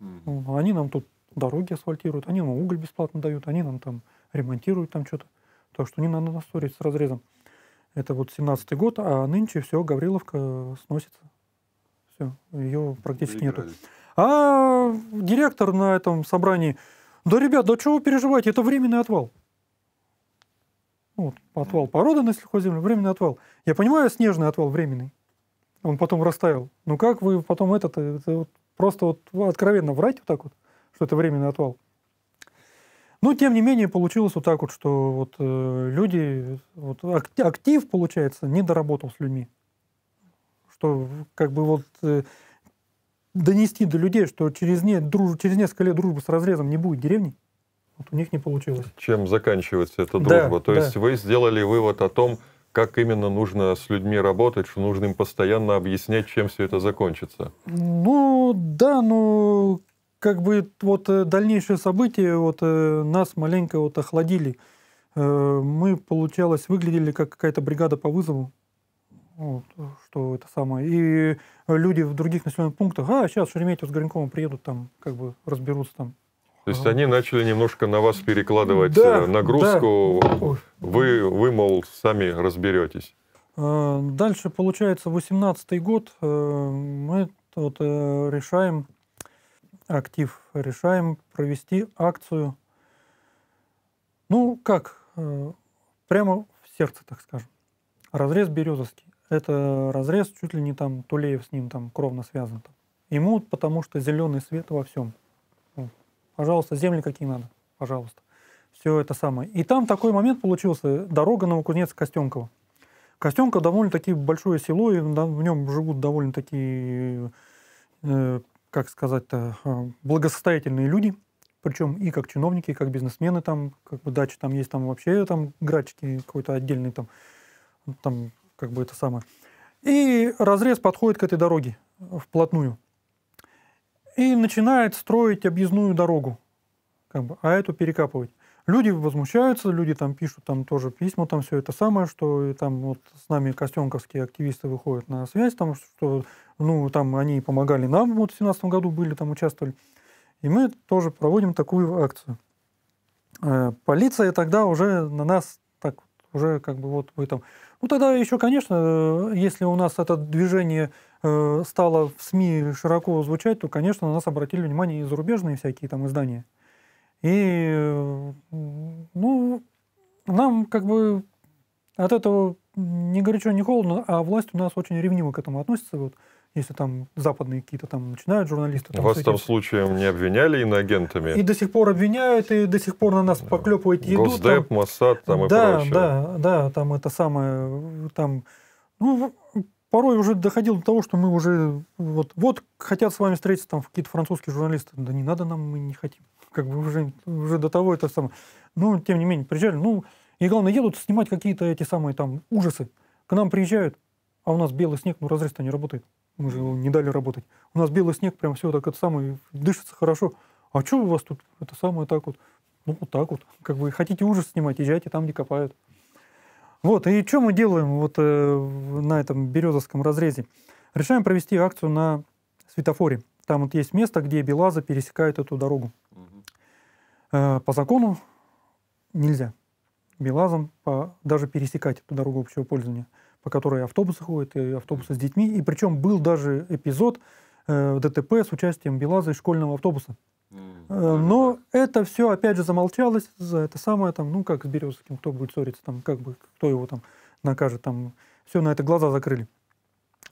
[SPEAKER 3] Mm-hmm. Они нам тут дороги асфальтируют, они нам уголь бесплатно дают, они нам там ремонтируют там что-то. Так что не надо нас ссорить с разрезом. Это вот 17-й год, а нынче все, Гавриловка э, сносится. Все, ее практически нету. А директор на этом собрании, да, ребят, да чего вы переживаете, это временный отвал. Вот, отвал породы на сельхозземлю, временный отвал. Я понимаю, снежный отвал временный. Он потом растаял. Ну как вы потом этот, э, это вот, просто вот откровенно врать вот так вот, что это временный отвал? Но, ну, тем не менее, получилось вот так вот, что вот э, люди, вот актив, получается, не доработал с людьми. Что как бы вот э, донести до людей, что через, не, друж, через несколько лет дружбы с разрезом не будет деревни, вот у них не получилось.
[SPEAKER 2] Чем заканчивается эта дружба? Да, То да. есть вы сделали вывод о том, как именно нужно с людьми работать, что нужно им постоянно объяснять, чем все это закончится.
[SPEAKER 3] Ну да, но как бы вот э, дальнейшие события вот э, нас маленько вот охладили. Э, мы, получалось, выглядели как какая-то бригада по вызову. Вот, что это самое. И люди в других населенных пунктах, а, сейчас Шереметьев с Горенковым приедут там, как бы разберутся там.
[SPEAKER 2] То есть они начали немножко на вас перекладывать да, нагрузку. Да. Вы, вы, мол, сами разберетесь.
[SPEAKER 3] Дальше, получается, 18-й год. Мы вот решаем актив решаем провести акцию. Ну, как, э, прямо в сердце, так скажем. Разрез Березовский. Это разрез, чуть ли не там Тулеев с ним там кровно связан. Там. Ему, потому что зеленый свет во всем. Пожалуйста, земли какие надо, пожалуйста. Все это самое. И там такой момент получился, дорога Новокузнецк-Костенкова. Костенко довольно-таки большое село, и в нем живут довольно-таки э, как сказать-то, а, благосостоятельные люди, причем и как чиновники, и как бизнесмены там, как бы дачи там есть, там вообще там грачки какой-то отдельный там, там как бы это самое. И разрез подходит к этой дороге э, вплотную. И начинает строить объездную дорогу, как бы, а эту перекапывать. Люди возмущаются, люди там пишут там тоже письма, там все это самое, что там вот с нами костенковские активисты выходят на связь, там что, ну, там они помогали нам, вот в 2017 году были, там участвовали. И мы тоже проводим такую акцию. Э, полиция тогда уже на нас так уже как бы вот в этом, Ну, тогда еще, конечно, э, если у нас это движение э, стало в СМИ широко звучать, то, конечно, на нас обратили внимание и зарубежные всякие там издания. И, ну, нам как бы от этого не горячо, не холодно, а власть у нас очень ревниво к этому относится. Вот, если там западные какие-то там начинают журналисты. Там, Вас
[SPEAKER 2] всякие... там случаем не обвиняли иноагентами? И до
[SPEAKER 3] сих пор обвиняют, и до сих пор на нас да. поклепывать еду. Госдеп, там... Моссад там и да, прочее. Да, да, там это самое, там, ну, порой уже доходило до того, что мы уже, вот, вот хотят с вами встретиться там какие-то французские журналисты, да не надо нам, мы не хотим как бы уже, уже до того это самое. но тем не менее, приезжали. Ну, и главное, едут снимать какие-то эти самые там ужасы. К нам приезжают, а у нас белый снег, ну разрез-то не работает. Мы же его не дали работать. У нас белый снег, прям все так это самое, дышится хорошо. А что у вас тут это самое так вот? Ну, вот так вот. Как бы хотите ужас снимать, езжайте там, где копают. Вот, и что мы делаем вот э, на этом березовском разрезе? Решаем провести акцию на светофоре. Там вот есть место, где белазы пересекают эту дорогу. Э, по закону нельзя БелАЗом по, даже пересекать эту дорогу общего пользования, по которой автобусы ходят, и автобусы с детьми. И причем был даже эпизод э, ДТП с участием БелАЗа и школьного автобуса.
[SPEAKER 1] Mm-hmm.
[SPEAKER 3] Но это все, опять же, замолчалось за это самое, там, ну, как с Березовским, кто будет ссориться, там, как бы, кто его там накажет, там, все на это глаза закрыли.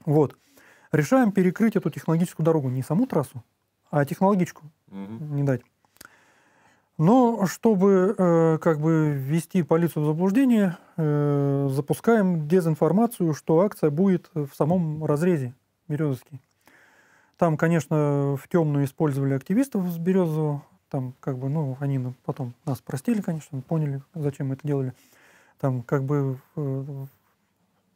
[SPEAKER 3] Вот. Решаем перекрыть эту технологическую дорогу, не саму трассу, а технологичку mm-hmm. не дать. Но чтобы э, как бы ввести полицию в заблуждение, э, запускаем дезинформацию, что акция будет в самом разрезе Березовский. Там, конечно, в темную использовали активистов с Березового. Там как бы, ну, они потом нас простили, конечно, поняли, зачем мы это делали. Там как бы э,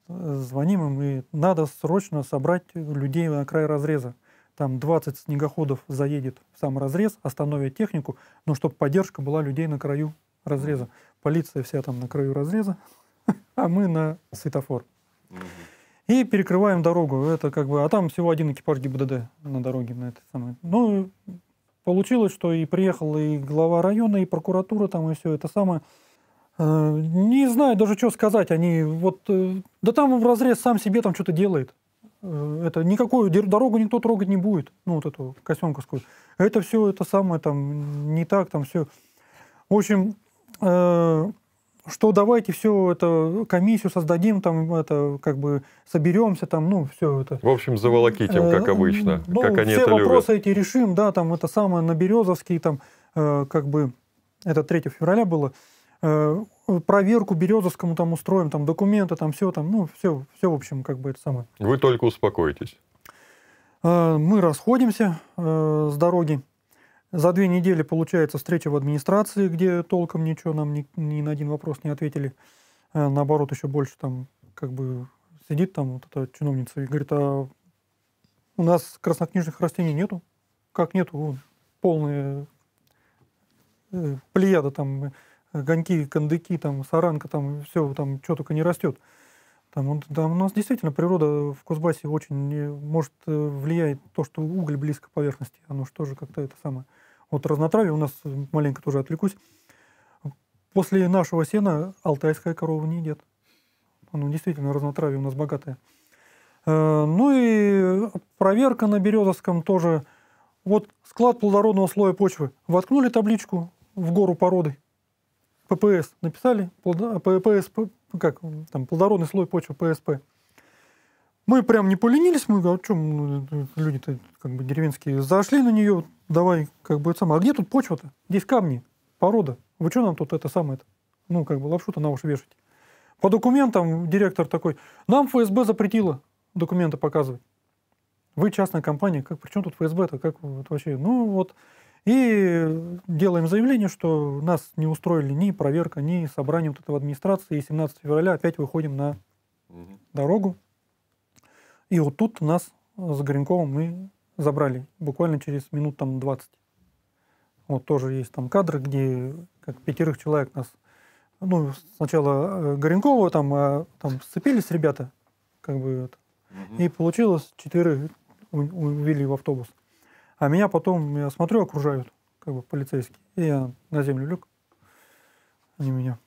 [SPEAKER 3] звоним им, и надо срочно собрать людей на край разреза там 20 снегоходов заедет в сам разрез, остановит технику, но ну, чтобы поддержка была людей на краю разреза. Полиция вся там на краю разреза, а мы на светофор. И перекрываем дорогу. Это как бы, а там всего один экипаж ГИБДД на дороге. На этой самой. Ну, получилось, что и приехал и глава района, и прокуратура там, и все это самое. Э, не знаю даже, что сказать. Они вот... Э, да там в разрез сам себе там что-то делает. Э, это никакую дорогу никто трогать не будет, ну вот эту Косенковскую. Это все это самое там не так, там все. В общем, э, что давайте все это комиссию создадим, там это как бы соберемся, там ну все это. В общем, заволокитим, как э, обычно, ну, как они все это вопросы любят. эти решим, да, там это самое на Березовский, там э, как бы это 3 февраля было. Э, проверку Березовскому там устроим, там документы, там все, там, ну, все, все, в общем, как бы это самое.
[SPEAKER 2] Вы только успокойтесь.
[SPEAKER 3] Э, мы расходимся э, с дороги. За две недели, получается, встреча в администрации, где толком ничего нам ни, ни на один вопрос не ответили. Наоборот, еще больше там как бы сидит там вот эта чиновница и говорит, а у нас краснокнижных растений нету. Как нету? Вон, полная плеяда там гоньки, кондыки, там, саранка, там, все, там, что только не растет. Там, он, там, у нас действительно природа в Кузбассе очень, э, может, э, влиять то, что уголь близко к поверхности, оно же тоже как-то это самое. Вот разнотравие у нас, э, маленько тоже отвлекусь, после нашего сена алтайская корова не едет. Оно действительно, разнотравие у нас богатое. Ну и проверка на Березовском тоже. Вот склад плодородного слоя почвы. Воткнули табличку в гору породы – ППС написали, ППС, а, как там, плодородный слой почвы ПСП. Мы прям не поленились, мы говорим, а чем ну, люди-то как бы деревенские зашли на нее, давай как бы это самое. А где тут почва-то? Здесь камни, порода. Вы что нам тут это самое, -то? ну как бы лапшу-то на уши вешать? По документам директор такой, нам ФСБ запретило документы показывать. Вы частная компания, как, при чем тут ФСБ-то? Как вот вообще? Ну вот, и э, делаем заявление, что нас не устроили ни проверка, ни собрание вот этого администрации. И 17 февраля опять выходим на дорогу. И вот тут нас с Горенковым мы забрали буквально через минут там 20. Вот тоже есть там кадры, где как пятерых человек нас... Ну, сначала э, Горенкова там, а, там сцепились ребята, как бы... вот угу. И получилось четверых увели в автобус. А меня потом, я смотрю, окружают, как бы полицейские. И я на землю лег. Они меня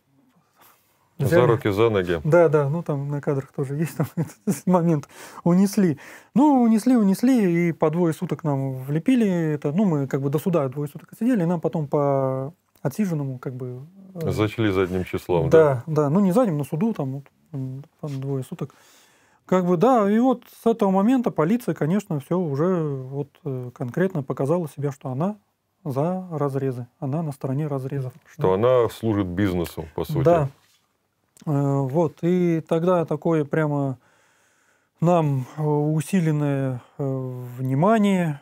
[SPEAKER 2] Взяли. За руки, за ноги.
[SPEAKER 3] Да, да, ну там на кадрах тоже есть там этот момент. Унесли. Ну, унесли, унесли, и по двое суток нам влепили это. Ну, мы как бы до суда двое суток сидели, и нам потом по отсиженному как бы... Э,
[SPEAKER 2] Зачли задним числом, да?
[SPEAKER 3] Да, да, ну не задним, на суду там, вот, там двое суток. Как бы да, и вот с этого момента полиция, конечно, все уже вот э, конкретно показала себя, что она за разрезы, она на стороне разрезов.
[SPEAKER 2] Что да. она служит бизнесу, по сути. Да.
[SPEAKER 3] Э, вот, и тогда такое прямо нам усиленное э, внимание,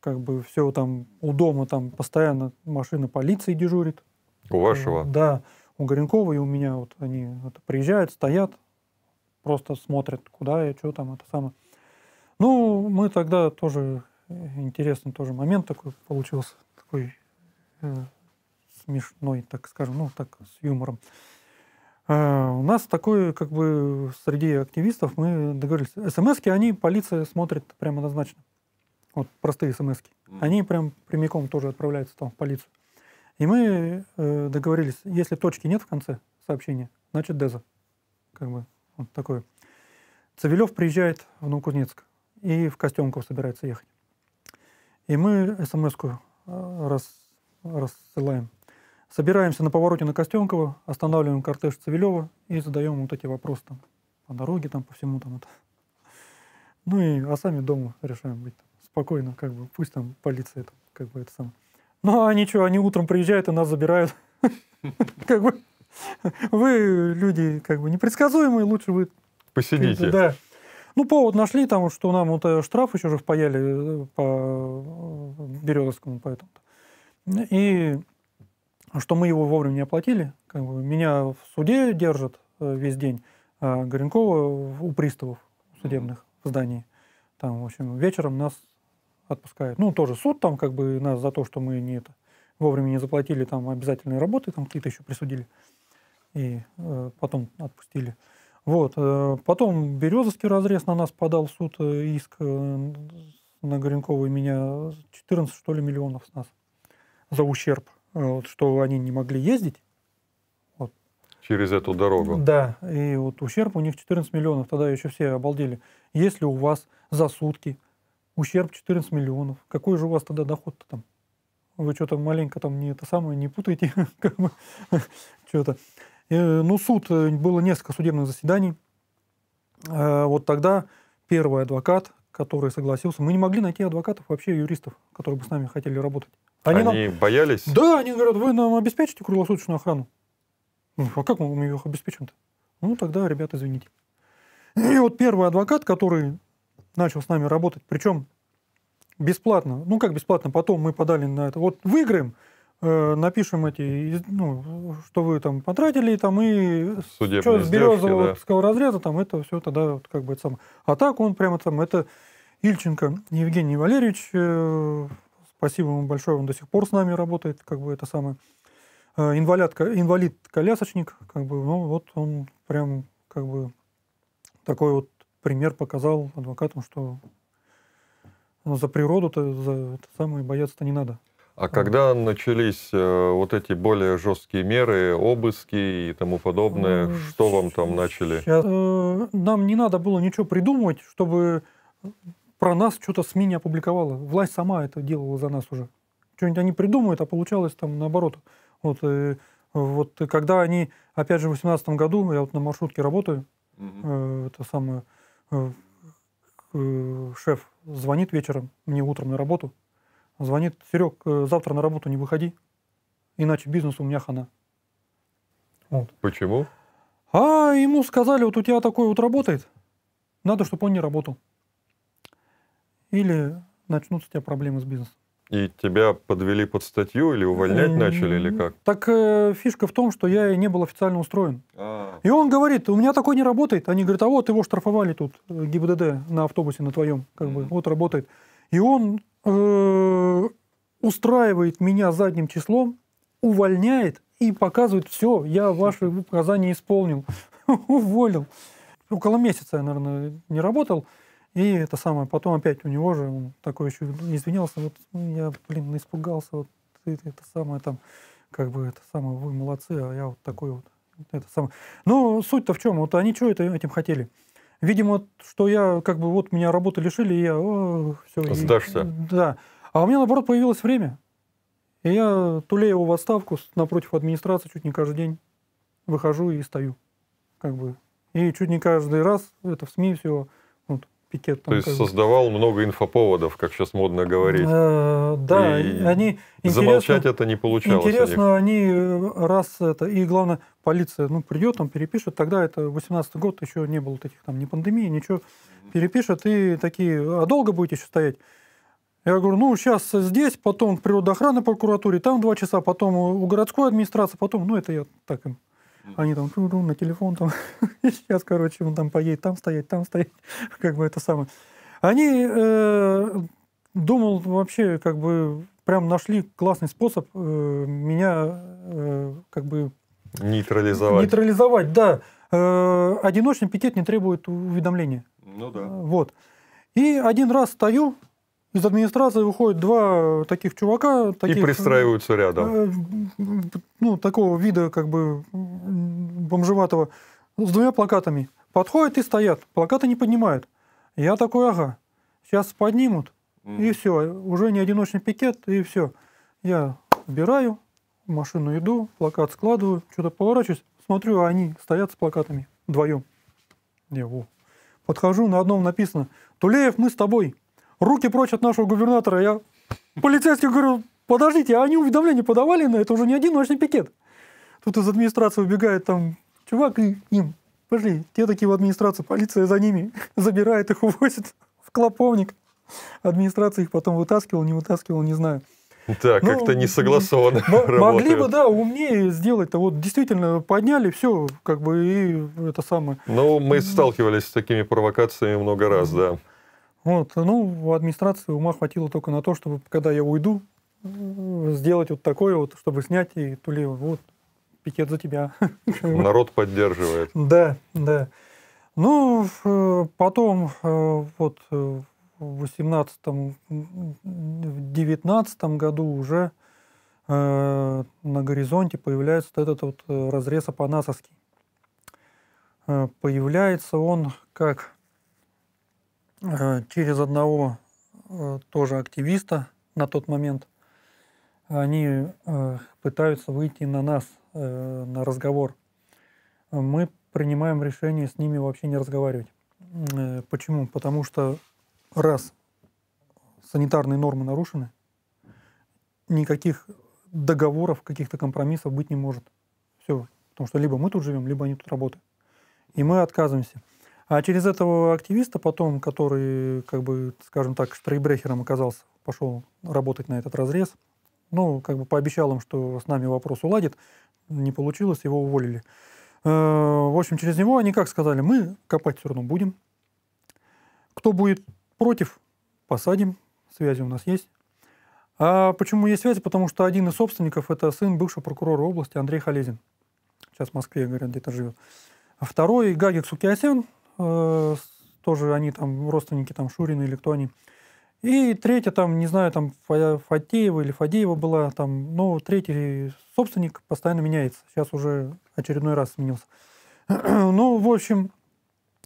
[SPEAKER 3] как бы все там у дома там постоянно машина полиции дежурит. У вашего? Да, у Горенкова и у меня вот они вот, приезжают, стоят, просто смотрят, куда и что там, это самое. Ну, мы тогда тоже, э, интересный тоже момент такой получился, такой э, смешной, так скажем, ну, так, с юмором. Э, у нас такой, как бы, среди активистов мы договорились. смски они, полиция смотрит прямо однозначно. Вот простые смски Они прям прямиком тоже отправляются там в полицию. И мы э, договорились, если точки нет в конце сообщения, значит деза. Как бы вот такой. Цивилев приезжает в Новокузнецк и в Костенков собирается ехать. И мы смс-ку э, рас, рассылаем. Собираемся на повороте на Костенкова, останавливаем кортеж Цивилева и задаем вот эти вопросы там, по дороге, там, по всему там это. Ну и, а сами дома решаем быть там, спокойно, как бы, пусть там полиция там, как бы это самое. Ну а они что, они утром приезжают и нас забирают. Как бы вы люди как бы непредсказуемые, лучше вы...
[SPEAKER 2] Посидите. Да.
[SPEAKER 3] Ну, повод нашли там, что нам вот э, штраф еще же впаяли э, по э, Березовскому, поэтому. И что мы его вовремя не оплатили. Как бы, меня в суде держат весь день, а Горенкова у приставов судебных в здании. Там, в общем, вечером нас отпускают. Ну, тоже суд там как бы нас за то, что мы не это вовремя не заплатили там обязательные работы, там какие-то еще присудили и э, потом отпустили. Вот. Э, потом Березовский разрез на нас подал в суд э, иск э, на Горенкова и меня 14, что ли, миллионов с нас за ущерб, вот, что они не могли ездить. Вот.
[SPEAKER 2] Через эту дорогу.
[SPEAKER 3] Да, и вот ущерб у них 14 миллионов, тогда еще все обалдели. Если у вас за сутки ущерб 14 миллионов, какой же у вас тогда доход-то там? Вы что-то маленько там не это самое, не путайте, что-то. Э, ну, суд, э, было несколько судебных заседаний. Э, вот тогда первый адвокат, который согласился, мы не могли найти адвокатов, вообще юристов, которые бы с нами хотели работать. Они, они нам... боялись? Да, они говорят, вы нам обеспечите круглосуточную охрану. Ну, а как мы ее обеспечим-то? Ну, тогда, ребята, извините. И вот первый адвокат, который начал с нами работать, причем бесплатно, ну как бесплатно, потом мы подали на это, вот выиграем, Э, напишем эти, ну, что вы там потратили, там, и Судебные что с березового да. разряда, там, это все тогда вот, как бы это самое. А так он прямо там, это Ильченко Евгений Валерьевич, э, спасибо ему большое, он до сих пор с нами работает, как бы это самое. Э, инвалид, инвалид-колясочник, как бы, ну, вот он прям, как бы, такой вот пример показал адвокатам, что ну, за природу-то, за это самое бояться-то не надо.
[SPEAKER 2] А когда начались э, вот эти более жесткие меры, обыски и тому подобное, что вам там начали? Сейчас,
[SPEAKER 3] э, нам не надо было ничего придумывать, чтобы э, про нас что-то СМИ не опубликовало. Власть сама это делала за нас уже. Что-нибудь они придумают, а получалось там наоборот. Вот, э, вот когда они, опять же, в 2018 году, я вот на маршрутке работаю, э, это самое, э, э, шеф звонит вечером, мне утром на работу, звонит, Серег, э, завтра на работу не выходи, иначе бизнес у меня хана. Вот. Почему? А ему сказали, вот у тебя такой вот работает, надо, чтобы он не работал. Или начнутся у тебя проблемы с бизнесом.
[SPEAKER 2] И тебя подвели под статью или увольнять начали, или как?
[SPEAKER 3] Так э, фишка в том, что я и не был официально устроен. А-а-а. И он говорит, у меня такой не работает. Они говорят, а вот его штрафовали тут, э, ГИБДД, на автобусе на твоем, как mm-hmm. бы, вот работает. И он Э, устраивает меня задним числом, увольняет и показывает, все, я ваши указания исполнил, уволил. Около месяца я, наверное, не работал. И это самое, потом опять у него же он такой еще извинялся, вот «Ну, я, блин, испугался, вот это, это самое там, как бы это самое, вы молодцы, а я вот такой вот. Это самое. Но суть-то в чем? Вот они что это, этим хотели? Видимо, что я как бы вот меня работы лишили, и я о, все. Сдашься. И, да. А у меня наоборот появилось время. И я его в отставку напротив администрации чуть не каждый день выхожу и стою. Как бы. И чуть не каждый раз это в СМИ все пикет. То есть
[SPEAKER 2] создавал много инфоповодов, как сейчас модно говорить. Э, да, они... Замолчать это не получалось. Интересно,
[SPEAKER 3] они э, раз это... И главное, полиция ну, придет, там перепишет. Тогда это 18 год, еще не было таких там ни пандемии, ничего. Перепишет и такие, а долго будете еще стоять? Я говорю, ну, сейчас здесь, потом в природоохранной прокуратуре, там два часа, потом у городской администрации, потом, ну, это я так им они там тру -тру, на телефон там. И сейчас, короче, он там поедет, там стоять, там стоять. Как бы это самое. Они э, думал вообще, как бы прям нашли классный способ э, меня э, как бы... Нейтрализовать. Нейтрализовать, да. Э, одиночный пикет не требует уведомления. Ну да. Вот. И один раз стою, из администрации выходит два таких чувака. Таких, и пристраиваются э, рядом. Э, ну, такого вида, как бы, бомжеватого, ну, с двумя плакатами. Подходят и стоят, плакаты не поднимают. Я такой, ага, сейчас поднимут, mm. и все, уже не одиночный пикет, и все. Я убираю, в машину иду, плакат складываю, что-то поворачиваюсь, смотрю, а они стоят с плакатами вдвоем. Я, о, Подхожу, на одном написано «Тулеев, мы с тобой» руки прочь от нашего губернатора. Я полицейский говорю, подождите, а они уведомления подавали на это уже не один, одиночный пикет. Тут из администрации убегает там чувак и им, пошли, те такие в администрацию, полиция за ними забирает их, увозит в клоповник. Администрация их потом вытаскивала, не вытаскивала, не знаю.
[SPEAKER 2] Да, ну, как-то не согласованно Могли бы,
[SPEAKER 3] да, умнее сделать-то. Вот действительно подняли все, как бы, и это самое.
[SPEAKER 2] Ну, мы сталкивались с такими провокациями много раз, да.
[SPEAKER 3] Вот, ну, в администрации ума хватило только на то, чтобы, когда я уйду, э, сделать вот такое вот, чтобы снять, и то ли вот пикет за тебя. Народ поддерживает. Да, да. Ну, э, потом э, вот в 18-19 году уже на горизонте появляется вот этот вот разрез апанасовский. Появляется он как Э, через одного э, тоже активиста на тот момент. Они э, пытаются выйти на нас, на разговор. Мы принимаем решение с ними вообще не разговаривать. Почему? Потому что раз санитарные нормы нарушены, никаких договоров, каких-то компромиссов быть не может. Все. Потому что либо мы тут живем, либо они тут работают. И мы отказываемся. А через этого активиста потом, который, как бы, скажем так, штрейбрехером оказался, пошел работать на этот разрез, ну, как бы пообещал им, что с нами вопрос уладит, не получилось, его уволили. Э, в общем, через него они как сказали, мы копать все равно будем. Кто будет против, посадим, связи у нас есть. А почему есть связи? Потому что один из собственников – это сын бывшего прокурора области Андрей Халезин. Сейчас в Москве, говорят, где-то живет. А второй – Гагик Сукиасян, Э, тоже они там родственники там Шурина или кто они. И третья там, не знаю, там Фатеева или Фадеева была там, но третий собственник постоянно меняется. Сейчас уже очередной раз сменился. Ну, в общем,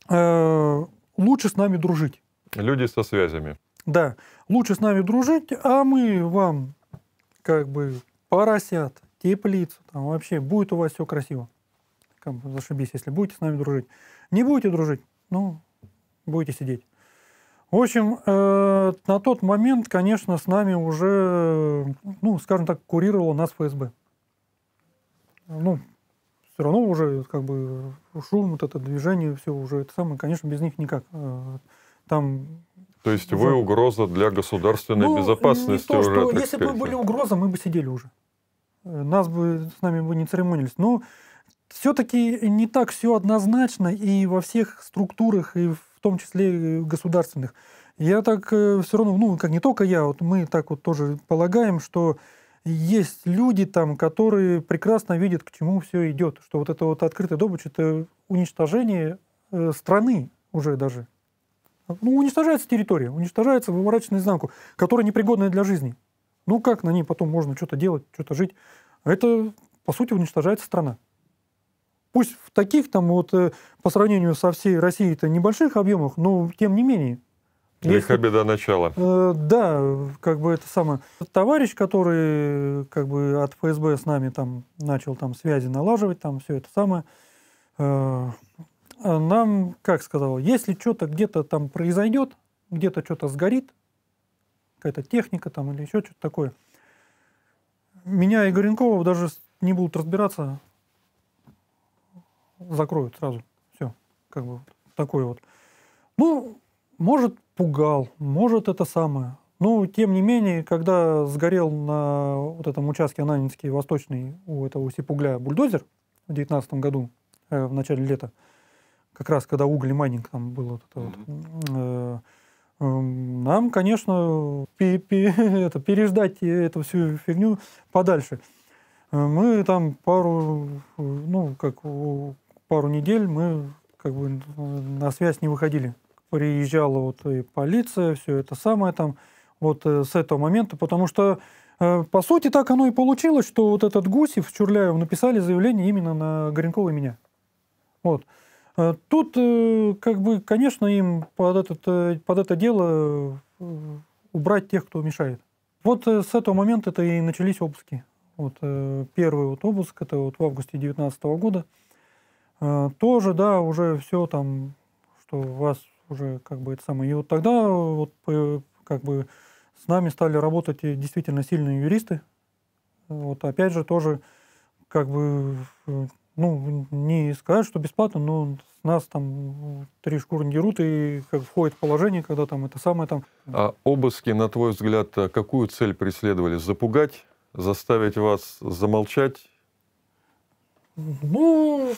[SPEAKER 3] э, лучше с нами дружить.
[SPEAKER 2] Люди со связями.
[SPEAKER 3] Да, лучше с нами дружить, а мы вам как бы поросят, теплицу, там вообще будет у вас все красиво как зашибись, если будете с нами дружить. Не будете дружить, ну, будете сидеть. В общем, э, на тот момент, конечно, с нами уже, ну, скажем так, курировало нас ФСБ. Ну, все равно уже как бы шум, вот это движение, все уже это самое, конечно, без них никак. Э, там
[SPEAKER 2] то есть вы угроза для государственной ну, безопасности то, уже. Что, если
[SPEAKER 3] бы мы были угроза, мы бы сидели уже. Э, нас бы с нами бы не церемонились. Но все-таки не так все однозначно и во всех структурах, и в том числе государственных. Я так э, все равно, ну, как не только я, вот мы так вот тоже полагаем, что есть люди там, которые прекрасно видят, к чему все идет, что вот это вот открытая добыча – это уничтожение э, страны уже даже. Ну, уничтожается территория, уничтожается, выворачивается наизнанку, которая непригодная для жизни. Ну, как на ней потом можно что-то делать, что-то жить? Это, по сути, уничтожается страна. Пусть в таких там вот э, по сравнению со всей Россией это небольших объемах, но тем не менее. Если, Лиха беда начала. Э, да, как бы это самое. Товарищ, который как бы от ФСБ с нами там начал там связи налаживать, там все это самое, э, нам, как сказал, если что-то где-то там произойдет, где-то что-то сгорит, какая-то техника там или еще что-то такое, меня и Горенкова даже не будут разбираться, закроют сразу. Все. Как бы такой вот. Ну, может, пугал, может, это самое. Но, тем не менее, когда сгорел на вот этом участке Ананинский Восточный у этого Сипугля бульдозер в 19 году, э, в начале лета, как раз когда угольный майнинг там был, вот это вот, э, э, нам, конечно, пе- пе- это, переждать эту всю фигню подальше. Э, мы там пару, ну, как пару недель мы как бы на связь не выходили. Приезжала вот и полиция, все это самое там, вот э, с этого момента, потому что э, по сути, так оно и получилось, что вот этот Гусев с Чурляевым написали заявление именно на Горенкова и меня. Вот. Э, тут, как бы, конечно, им под, этот, под это дело убрать тех, кто мешает. Вот с этого момента это и начались обыски. Вот первый вот обыск, это вот в августе 2019 года. Э, тоже, да, уже все там, что у вас уже как бы это самое. И вот тогда вот как бы с нами стали работать действительно сильные юристы. Вот опять же тоже как бы, э, ну, не сказать, что бесплатно, но с нас там три шкуры дерут, и как входит в положение, когда там это самое там...
[SPEAKER 2] А обыски, на твой взгляд, э, какую цель преследовали? Запугать? Заставить вас замолчать?
[SPEAKER 1] Ну,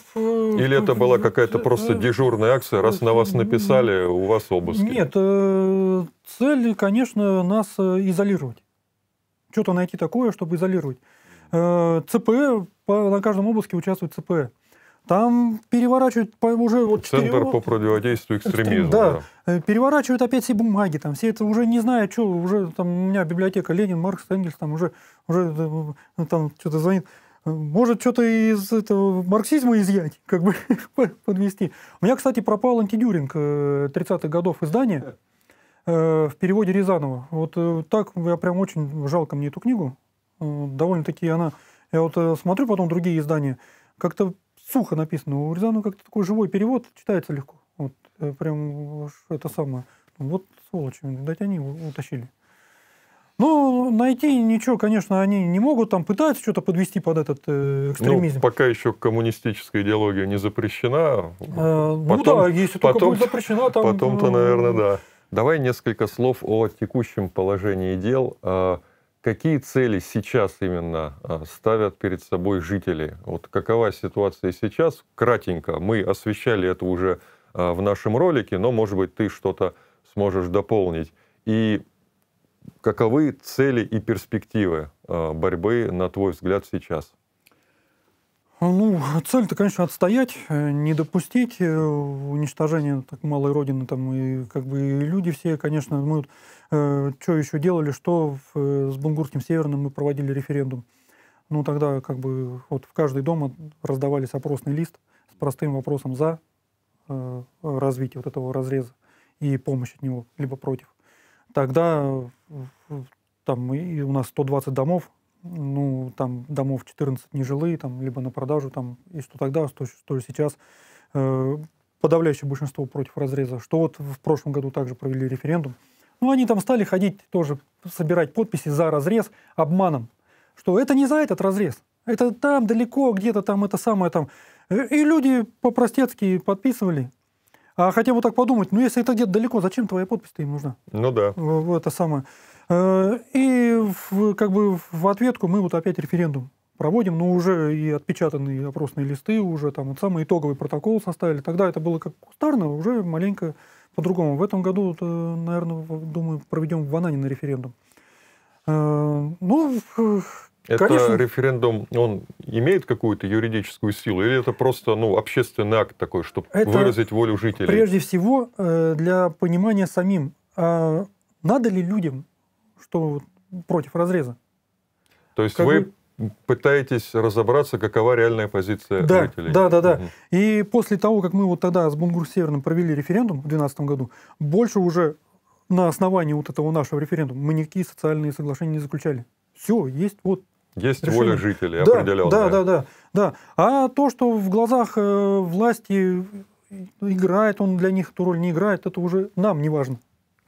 [SPEAKER 2] Или это была какая-то просто э, дежурная акция, раз на вас написали, у вас обыски?
[SPEAKER 3] Нет, э, цель, конечно, нас э, изолировать. Что-то найти такое, чтобы изолировать. ЦП, на каждом обыске участвует ЦП. Там переворачивают уже вот Центр 4... по
[SPEAKER 2] противодействию экстремизму. Да.
[SPEAKER 3] да. Переворачивают опять все бумаги, там все это уже не знаю, что уже там у меня библиотека Ленин, Маркс, Энгельс, там уже уже там что-то звонит может, что-то из этого марксизма изъять, как бы подвести. У меня, кстати, пропал антидюринг 30-х э, годов издания э, в переводе Рязанова. Вот э, так я прям очень жалко мне эту книгу. Довольно-таки она... Я вот смотрю потом другие издания, как-то сухо написано. У Рязанова как-то такой живой перевод, читается легко. Вот прям это самое. Вот сволочи, дать они утащили. Ну, найти ничего, конечно, они не могут, там пытаются что-то подвести под этот э, экстремизм. Ну,
[SPEAKER 2] пока еще коммунистическая идеология не запрещена. Э,
[SPEAKER 3] потом, ну да, если потом, только будет запрещена, там... Потом-то, ну, наверное, ну. да.
[SPEAKER 2] Давай несколько слов о текущем положении дел. А, какие цели сейчас именно а, ставят перед собой жители? Вот какова ситуация сейчас? Кратенько, мы освещали это уже а, в нашем ролике, но, может быть, ты что-то сможешь дополнить. И Каковы цели и перспективы э, борьбы, на твой взгляд, сейчас?
[SPEAKER 3] А, ну, цель-то, конечно, отстоять, э, не допустить э, уничтожения так малой родины, там, и как бы люди все, конечно, мы э, что еще делали, что в, с Бунгурским Северным мы проводили референдум. Ну, тогда как бы вот в каждый дом раздавали опросный лист с простым вопросом за э, развитие вот этого разреза и помощь от него, либо против тогда э, там и у нас 120 домов, ну, там домов 14 нежилые, там, либо на продажу, там, и что тогда, а что, что сейчас. Э, подавляющее большинство против разреза, что вот в прошлом году также провели референдум. Ну, они там стали ходить тоже, собирать подписи за разрез обманом, что это не за этот разрез, это там далеко, где-то там это самое там. Э, и люди по-простецки подписывали, а хотя бы так подумать, ну если это где-то далеко, зачем твоя подпись-то им нужна? Ну да. Э, в, это самое. Э, и в, как бы в ответку мы вот опять референдум проводим, но уже и отпечатанные опросные листы, уже там вот самый итоговый протокол составили. Тогда это было как кустарно, уже маленько по-другому. В этом году, вот, э, наверное, думаю, проведем в Анане на референдум. Ну, это Конечно.
[SPEAKER 2] референдум, он имеет какую-то юридическую силу, или это просто ну, общественный акт такой, чтобы это выразить волю жителей? Прежде
[SPEAKER 3] всего, э, для понимания самим, а надо ли людям, что против разреза?
[SPEAKER 2] То есть как вы бы... пытаетесь разобраться, какова реальная позиция да, жителей? Да, да, да. Угу.
[SPEAKER 3] И после того, как мы вот тогда с Бунгур Северным провели референдум в 2012 году, больше уже на основании вот этого нашего референдума мы никакие социальные соглашения не заключали. Все, есть вот есть решение. воля жителей да, определенная. Да, да, да, да. А то, что в глазах э, власти играет он для них эту роль, не играет, это уже нам не важно,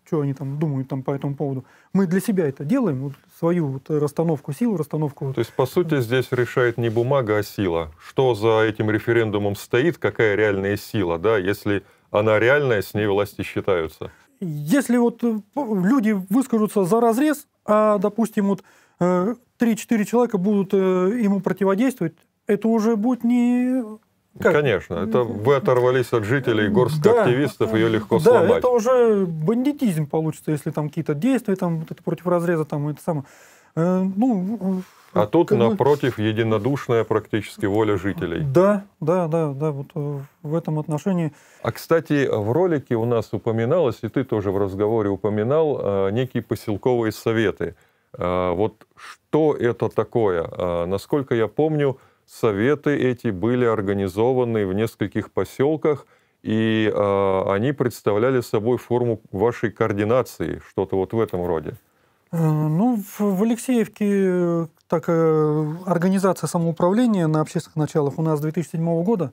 [SPEAKER 3] что они там думают там по этому поводу. Мы для себя это делаем, вот, свою вот, расстановку сил, расстановку...
[SPEAKER 2] То есть, по сути, здесь решает не бумага, а сила. Что за этим референдумом стоит, какая реальная сила, да, если она реальная, с ней власти считаются.
[SPEAKER 3] Если вот э, люди выскажутся за разрез, а, допустим, вот э, 3-4 человека будут э, ему противодействовать, это уже будет не...
[SPEAKER 2] Как? Конечно, это вы оторвались от жителей, горстка да, активистов, ее легко да, сломать. Да, это
[SPEAKER 3] уже бандитизм получится, если там какие-то действия там, вот это против разреза, там это самое. Э, ну,
[SPEAKER 2] а тут как напротив бы... единодушная практически воля жителей.
[SPEAKER 3] Да, да, да, да, вот э, в этом отношении.
[SPEAKER 2] А кстати, в ролике у нас упоминалось, и ты тоже в разговоре упоминал, э, некие поселковые советы. А, вот что это такое? А, насколько я помню, советы эти были организованы в нескольких поселках, и а, они представляли собой форму вашей координации, что-то вот в этом роде.
[SPEAKER 3] Э, ну, в Алексеевке э, так, э, организация самоуправления на общественных началах у нас с 2007 года.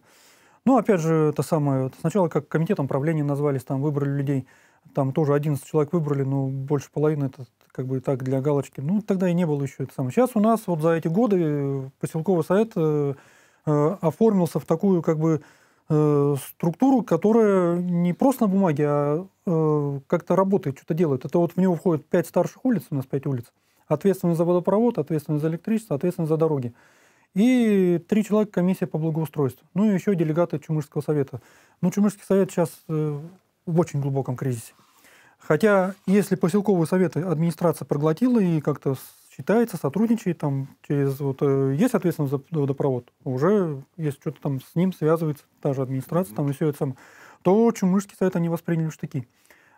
[SPEAKER 3] Ну, опять же, это самое, сначала как комитетом правления назвались, там выбрали людей – там тоже 11 человек выбрали, но больше половины это как бы так для галочки. Ну, тогда и не было еще это самое. Сейчас у нас вот за эти годы э, поселковый совет э, э, оформился в такую как бы э, структуру, которая не просто на бумаге, а э, как-то работает, что-то делает. Это вот в него входит 5 старших улиц, у нас 5 улиц. Ответственность за водопровод, ответственность за электричество, ответственность за дороги. И три человека комиссия по благоустройству. Ну и еще делегаты Чумышского совета. Ну, Чумышский совет сейчас э, в очень глубоком кризисе. Хотя, если поселковые советы администрация проглотила и как-то считается, сотрудничает, там через вот э, есть ответственность за водопровод, уже если что-то там с ним связывается, та же администрация, там и все это самое, то Чумышский совет они восприняли в штыки.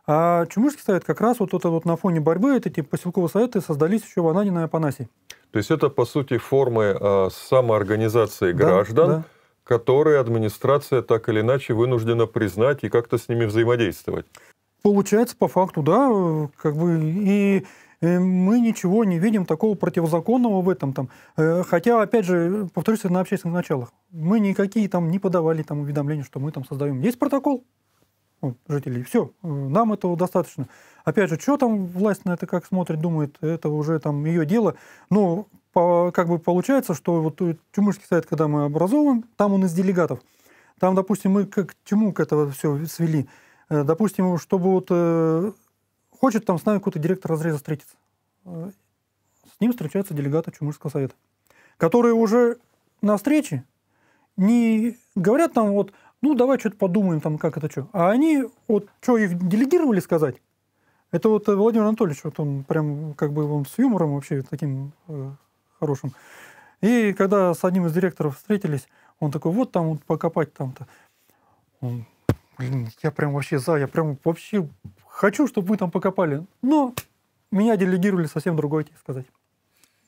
[SPEAKER 3] А Чумышский совет как раз вот это вот на фоне борьбы эти поселковые советы создались еще в Ананина и Апанасии.
[SPEAKER 2] То есть это, по сути, формы э, самоорганизации да, граждан, да, которые администрация так или иначе вынуждена признать и как-то с ними взаимодействовать.
[SPEAKER 3] Получается, по факту, да, как бы и э, мы ничего не видим такого противозаконного в этом. Там. Э, хотя, опять же, повторюсь, на общественных началах. Мы никакие там не подавали там уведомления, что мы там создаем. Есть протокол вот, ну, жителей, все, э, нам этого достаточно. Опять же, что там власть на это как смотрит, думает, это уже там ее дело. Но по, как бы получается, что вот э, Тюмышский совет, когда мы образовываем, там он из делегатов. Там, допустим, мы к, к чему к этого все свели? Э, допустим, чтобы вот э, хочет там с нами какой-то директор разреза встретиться. Э, с ним встречаются делегаты Чумышского совета, которые уже на встрече не говорят там вот, ну давай что-то подумаем там, как это что. А они вот что их делегировали сказать, это вот Владимир Анатольевич, вот он прям как бы он с юмором вообще таким хорошим. И когда с одним из директоров встретились, он такой, вот там вот, покопать там-то. Он, блин, я прям вообще за, я прям вообще хочу, чтобы вы там покопали. Но меня делегировали совсем другой, тебе сказать.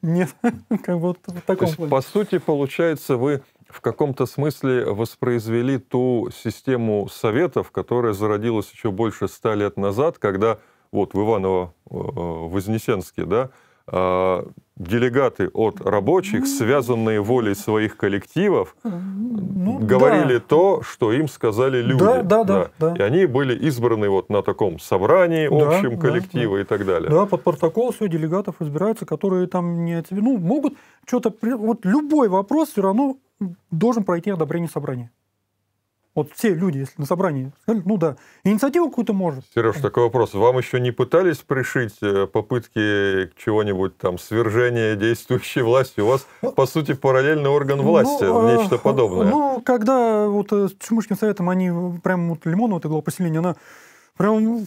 [SPEAKER 3] Нет, как вот в таком То
[SPEAKER 2] есть, по сути, получается, вы в каком-то смысле воспроизвели ту систему советов, которая зародилась еще больше ста лет назад, когда вот в Иваново-Вознесенске, э, э, да, а, делегаты от рабочих, связанные волей своих коллективов,
[SPEAKER 1] э, ну, говорили
[SPEAKER 2] да. то, что им сказали люди. Да, да, да, да. да. И они были избраны вот на таком собрании общем да, коллектива да. и так далее. Да,
[SPEAKER 3] под протокол все делегатов избираются, которые там не ну, могут что-то... Вот любой вопрос все равно должен пройти одобрение собрания. Вот все люди, если на собрании сказали, ну да, инициативу какую-то может.
[SPEAKER 2] Сереж, такой вопрос. Вам еще не пытались пришить э, попытки чего-нибудь там свержения действующей власти? У вас, ну, по сути, параллельный орган ну, власти, ну, нечто подобное. Ну,
[SPEAKER 3] когда вот э, с Чумышким советом они прям вот Лимону это поселение, она прям, ну,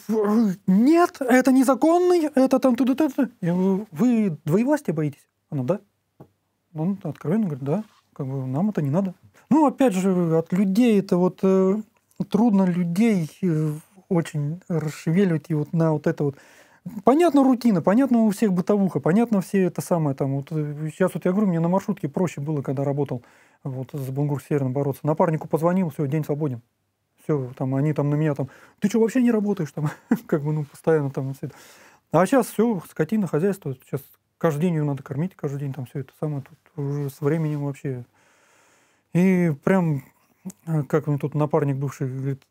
[SPEAKER 3] нет, это незаконный, это там туда-туда. Вы двоевластия боитесь? Она, да? Он откровенно говорит, да как бы нам это не надо. Ну, опять же, от людей это вот э, трудно людей э, очень расшевеливать и вот на вот это вот. Понятно рутина, понятно у всех бытовуха, понятно все это самое там. Вот э, сейчас вот я говорю, мне на маршрутке проще было, когда работал вот с Бунгур Северным бороться. Напарнику позвонил, все, день свободен. Все, там, они там на меня там, ты что, вообще не работаешь там? как бы, ну, постоянно там А сейчас все, скотина, хозяйство, сейчас каждый день ее надо кормить, каждый день там все это самое, тут уже с временем вообще. И прям, э, как мне тут напарник бывший говорит,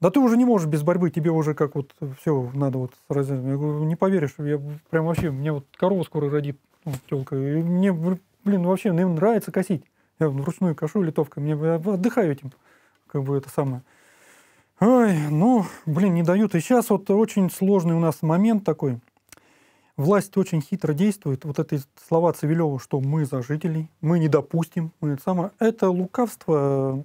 [SPEAKER 3] да ты уже не можешь без борьбы, тебе уже как вот все надо вот сразу. Я говорю, не поверишь, я прям вообще, мне вот корова скоро родит, ну, телка, и мне, блин, вообще мне нравится косить. Я вручную «Ну, кашу литовкой, мне я отдыхаю этим, как бы это самое. Ой, ну, блин, не дают. И сейчас вот очень сложный у нас момент такой – Власть очень хитро действует. Вот эти слова Цивилева, что мы за жителей, мы не допустим, мы это самое. Это лукавство,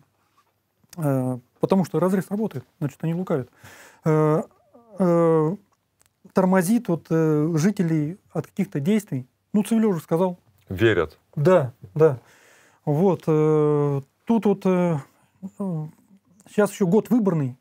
[SPEAKER 3] э, э, потому что разрез работает, значит, они лукавят. Э, тормозит вот жителей от каких-то действий. Ну, Цивилев уже сказал. Верят. Да, да. Вот. тут вот сейчас еще год выборный,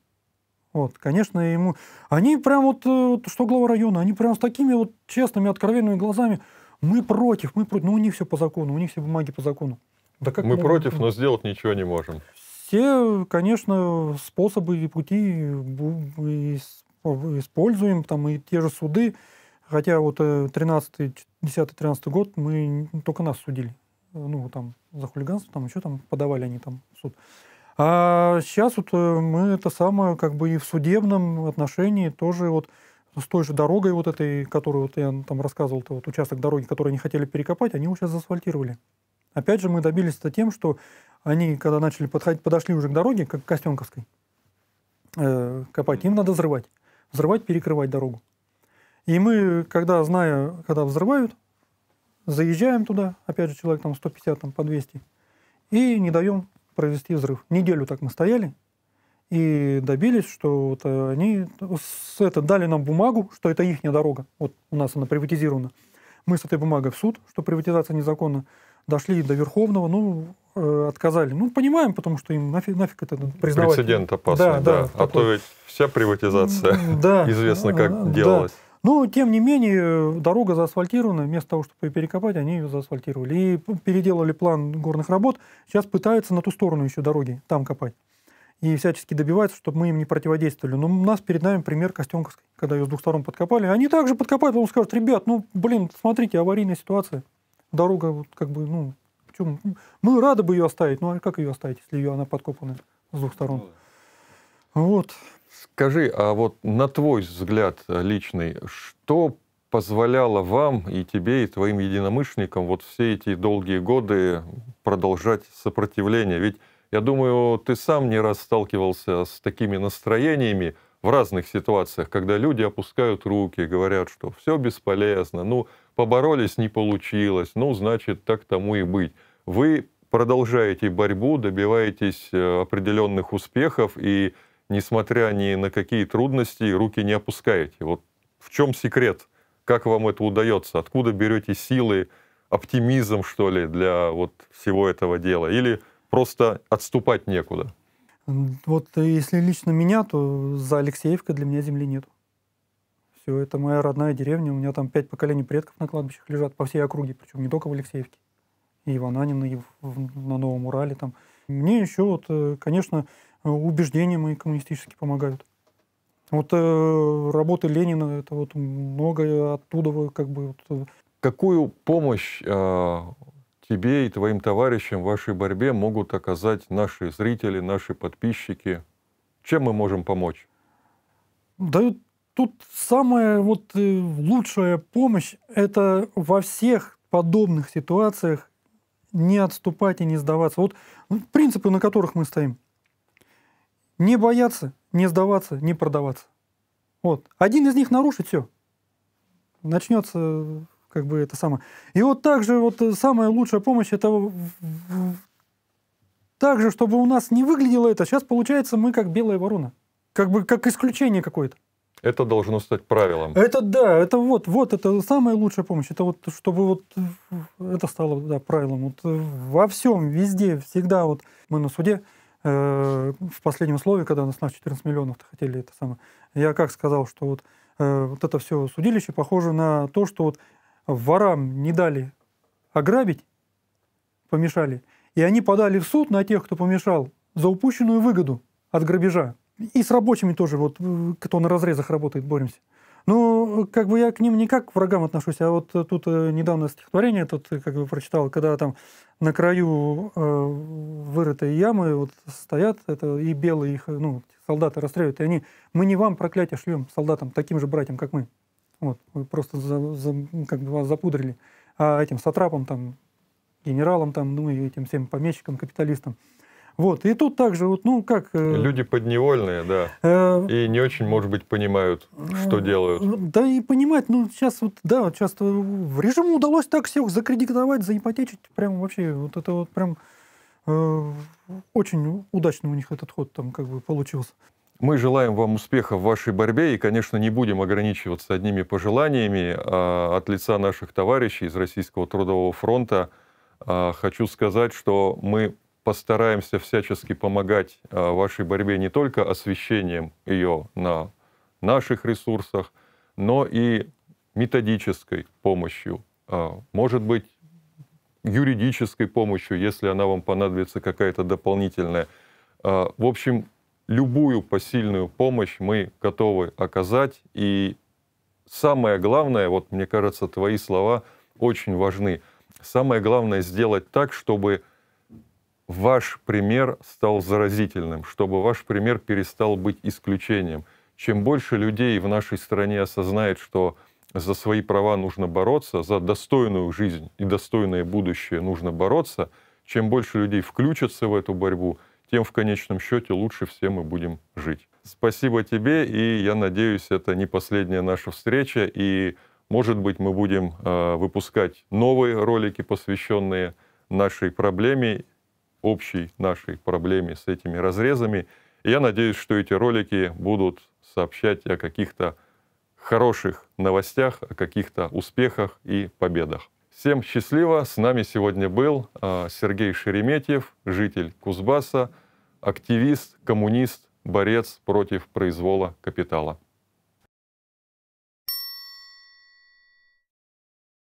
[SPEAKER 3] вот, конечно, ему... Они прям вот, э, вот, что глава района, они прям с такими вот честными, откровенными глазами. Мы против, мы против. Ну, у них все по закону, у них все бумаги по закону. Да как мы могут... против, ну
[SPEAKER 2] но сделать ничего не можем.
[SPEAKER 3] Все, конечно, способы и пути используем, там и те же суды. Хотя вот 13 э, 10-13 год мы только нас судили. Э, ну, там за хулиганство, там еще там подавали они там суд. А сейчас вот э, мы это самое как бы и в судебном отношении тоже вот с той же дорогой вот этой, которую вот я там рассказывал, вот участок дороги, который они хотели перекопать, они его сейчас заасфальтировали. Опять же, мы добились это тем, что они, когда начали подходить, подошли уже к дороге, как к Костенковской, э, копать, им надо взрывать. Взрывать, перекрывать дорогу. И мы, когда, зная, когда взрывают, заезжаем туда, опять же, человек там 150, там, по 200, и не даем произвести взрыв. Неделю так мы стояли и добились, что вот они с это, дали нам бумагу, что это их дорога. Вот у нас она приватизирована. Мы с этой бумагой в суд, что приватизация незаконна. Дошли до Верховного, ну, э, отказали. Ну, понимаем, потому что им нафиг, нафиг это признавать.
[SPEAKER 2] Прецедент опасный, да. да, да а такой. то ведь вся приватизация да, известно, как да, э, э, делалась.
[SPEAKER 3] Но, ну, тем не менее, э, дорога заасфальтирована. Вместо того, чтобы ее перекопать, они ее заасфальтировали. И переделали план горных работ. Сейчас пытаются на ту сторону еще дороги там копать. И всячески добиваются, чтобы мы им не противодействовали. Но у нас перед нами пример Костенковской, когда ее с двух сторон подкопали. Они также подкопают, потом скажут, ребят, ну, блин, смотрите, аварийная ситуация. Дорога, вот, как бы, ну, чем? мы рады бы ее оставить. но а как ее оставить, если ее она подкопана с двух сторон? Ну вот.
[SPEAKER 2] Скажи, а вот на твой взгляд э, личный, что позволяло вам и тебе, и твоим единомышленникам вот все эти долгие годы продолжать сопротивление? Ведь, я думаю, ты сам не раз сталкивался с такими настроениями в разных ситуациях, когда люди опускают руки, говорят, что все бесполезно, ну, поборолись, не получилось, ну, значит, так тому и быть. Вы продолжаете борьбу, добиваетесь э, определенных успехов и несмотря ни на какие трудности, руки не опускаете. Вот в чем секрет? Как вам это удается? Откуда берете силы, оптимизм, что ли, для вот всего этого дела? Или просто отступать некуда?
[SPEAKER 3] Вот если лично меня, то за Алексеевкой для меня земли нет. Все, это моя родная деревня. У меня там пять поколений предков на кладбищах лежат по всей округе, причем не только в Алексеевке. И в Ананина, и в, на Новом Урале там. Мне еще вот, э, конечно, Убеждения мои коммунистически помогают. Вот э, работы Ленина, это вот многое оттуда как бы... Вот. Э.
[SPEAKER 2] Какую помощь э, тебе и твоим товарищам в вашей борьбе могут оказать наши зрители, наши подписчики? Чем мы можем помочь?
[SPEAKER 3] Да тут самая вот э, лучшая помощь – это во всех подобных ситуациях не отступать и не сдаваться. Вот ну, принципы, на которых мы стоим – не бояться, не сдаваться, не продаваться. Вот. Один из них нарушит все. Начнется как бы это самое. И вот также вот э, самая лучшая помощь это также, чтобы у нас не выглядело это. Сейчас получается мы как белая ворона. Как бы как исключение какое-то.
[SPEAKER 2] Это должно стать правилом.
[SPEAKER 3] Это да, это вот, вот, это самая лучшая помощь. Это вот, чтобы вот э, это стало да, правилом. Вот э, во всем, везде, всегда вот мы на суде Э, в последнем слове, когда нас на 14 миллионов хотели это самое, я как сказал, что вот, э, вот это все судилище похоже на то, что вот ворам не дали ограбить, помешали, и они подали в суд на тех, кто помешал, за упущенную выгоду от грабежа. И с рабочими тоже, вот, э, кто на разрезах работает, боремся. Ну, как бы я к ним не как к врагам отношусь, а вот тут э, недавно стихотворение тут э, как бы прочитал, когда там на краю э, вырытой ямы вот стоят, это и белые их, э, ну, солдаты расстреливают, и они, мы не вам проклятие шлем солдатам, таким же братьям, как мы. Вот, вы просто за, за, как бы вас запудрили. А этим сатрапам там, генералам там, ну и этим всем помещикам, капиталистам. Вот, и тут также, вот, ну, как... Э, Люди
[SPEAKER 2] подневольные, да, э, и не очень, может быть, понимают,
[SPEAKER 3] что э, делают. Да и понимать, ну, сейчас вот, да, вот сейчас в режиму удалось так всех закредитовать, заипотечить, прям вообще, вот это вот прям э, очень удачно у них этот ход там как бы получился.
[SPEAKER 2] Мы желаем вам успеха в вашей борьбе и, конечно, не будем ограничиваться одними пожеланиями. А, от лица наших товарищей из Российского трудового фронта а, хочу сказать, что мы постараемся всячески помогать э, вашей борьбе не только освещением ее на наших ресурсах, но и методической помощью, э, может быть, юридической помощью, если она вам понадобится какая-то дополнительная. Э, в общем, любую посильную помощь мы готовы оказать. И самое главное, вот мне кажется, твои слова очень важны. Самое главное сделать так, чтобы ваш пример стал заразительным, чтобы ваш пример перестал быть исключением. Чем больше людей в нашей стране осознает, что за свои права нужно бороться, за достойную жизнь и достойное будущее нужно бороться, чем больше людей включатся в эту борьбу, тем в конечном счете лучше все мы будем жить. Спасибо тебе, и я надеюсь, это не последняя наша встреча, и, может быть, мы будем э, выпускать новые ролики, посвященные нашей проблеме общей нашей проблеме с этими разрезами. И я надеюсь, что эти ролики будут сообщать о каких-то хороших новостях, о каких-то успехах и победах. Всем счастливо! С нами сегодня был а, Сергей Шереметьев, житель Кузбасса, активист, коммунист, борец против произвола капитала.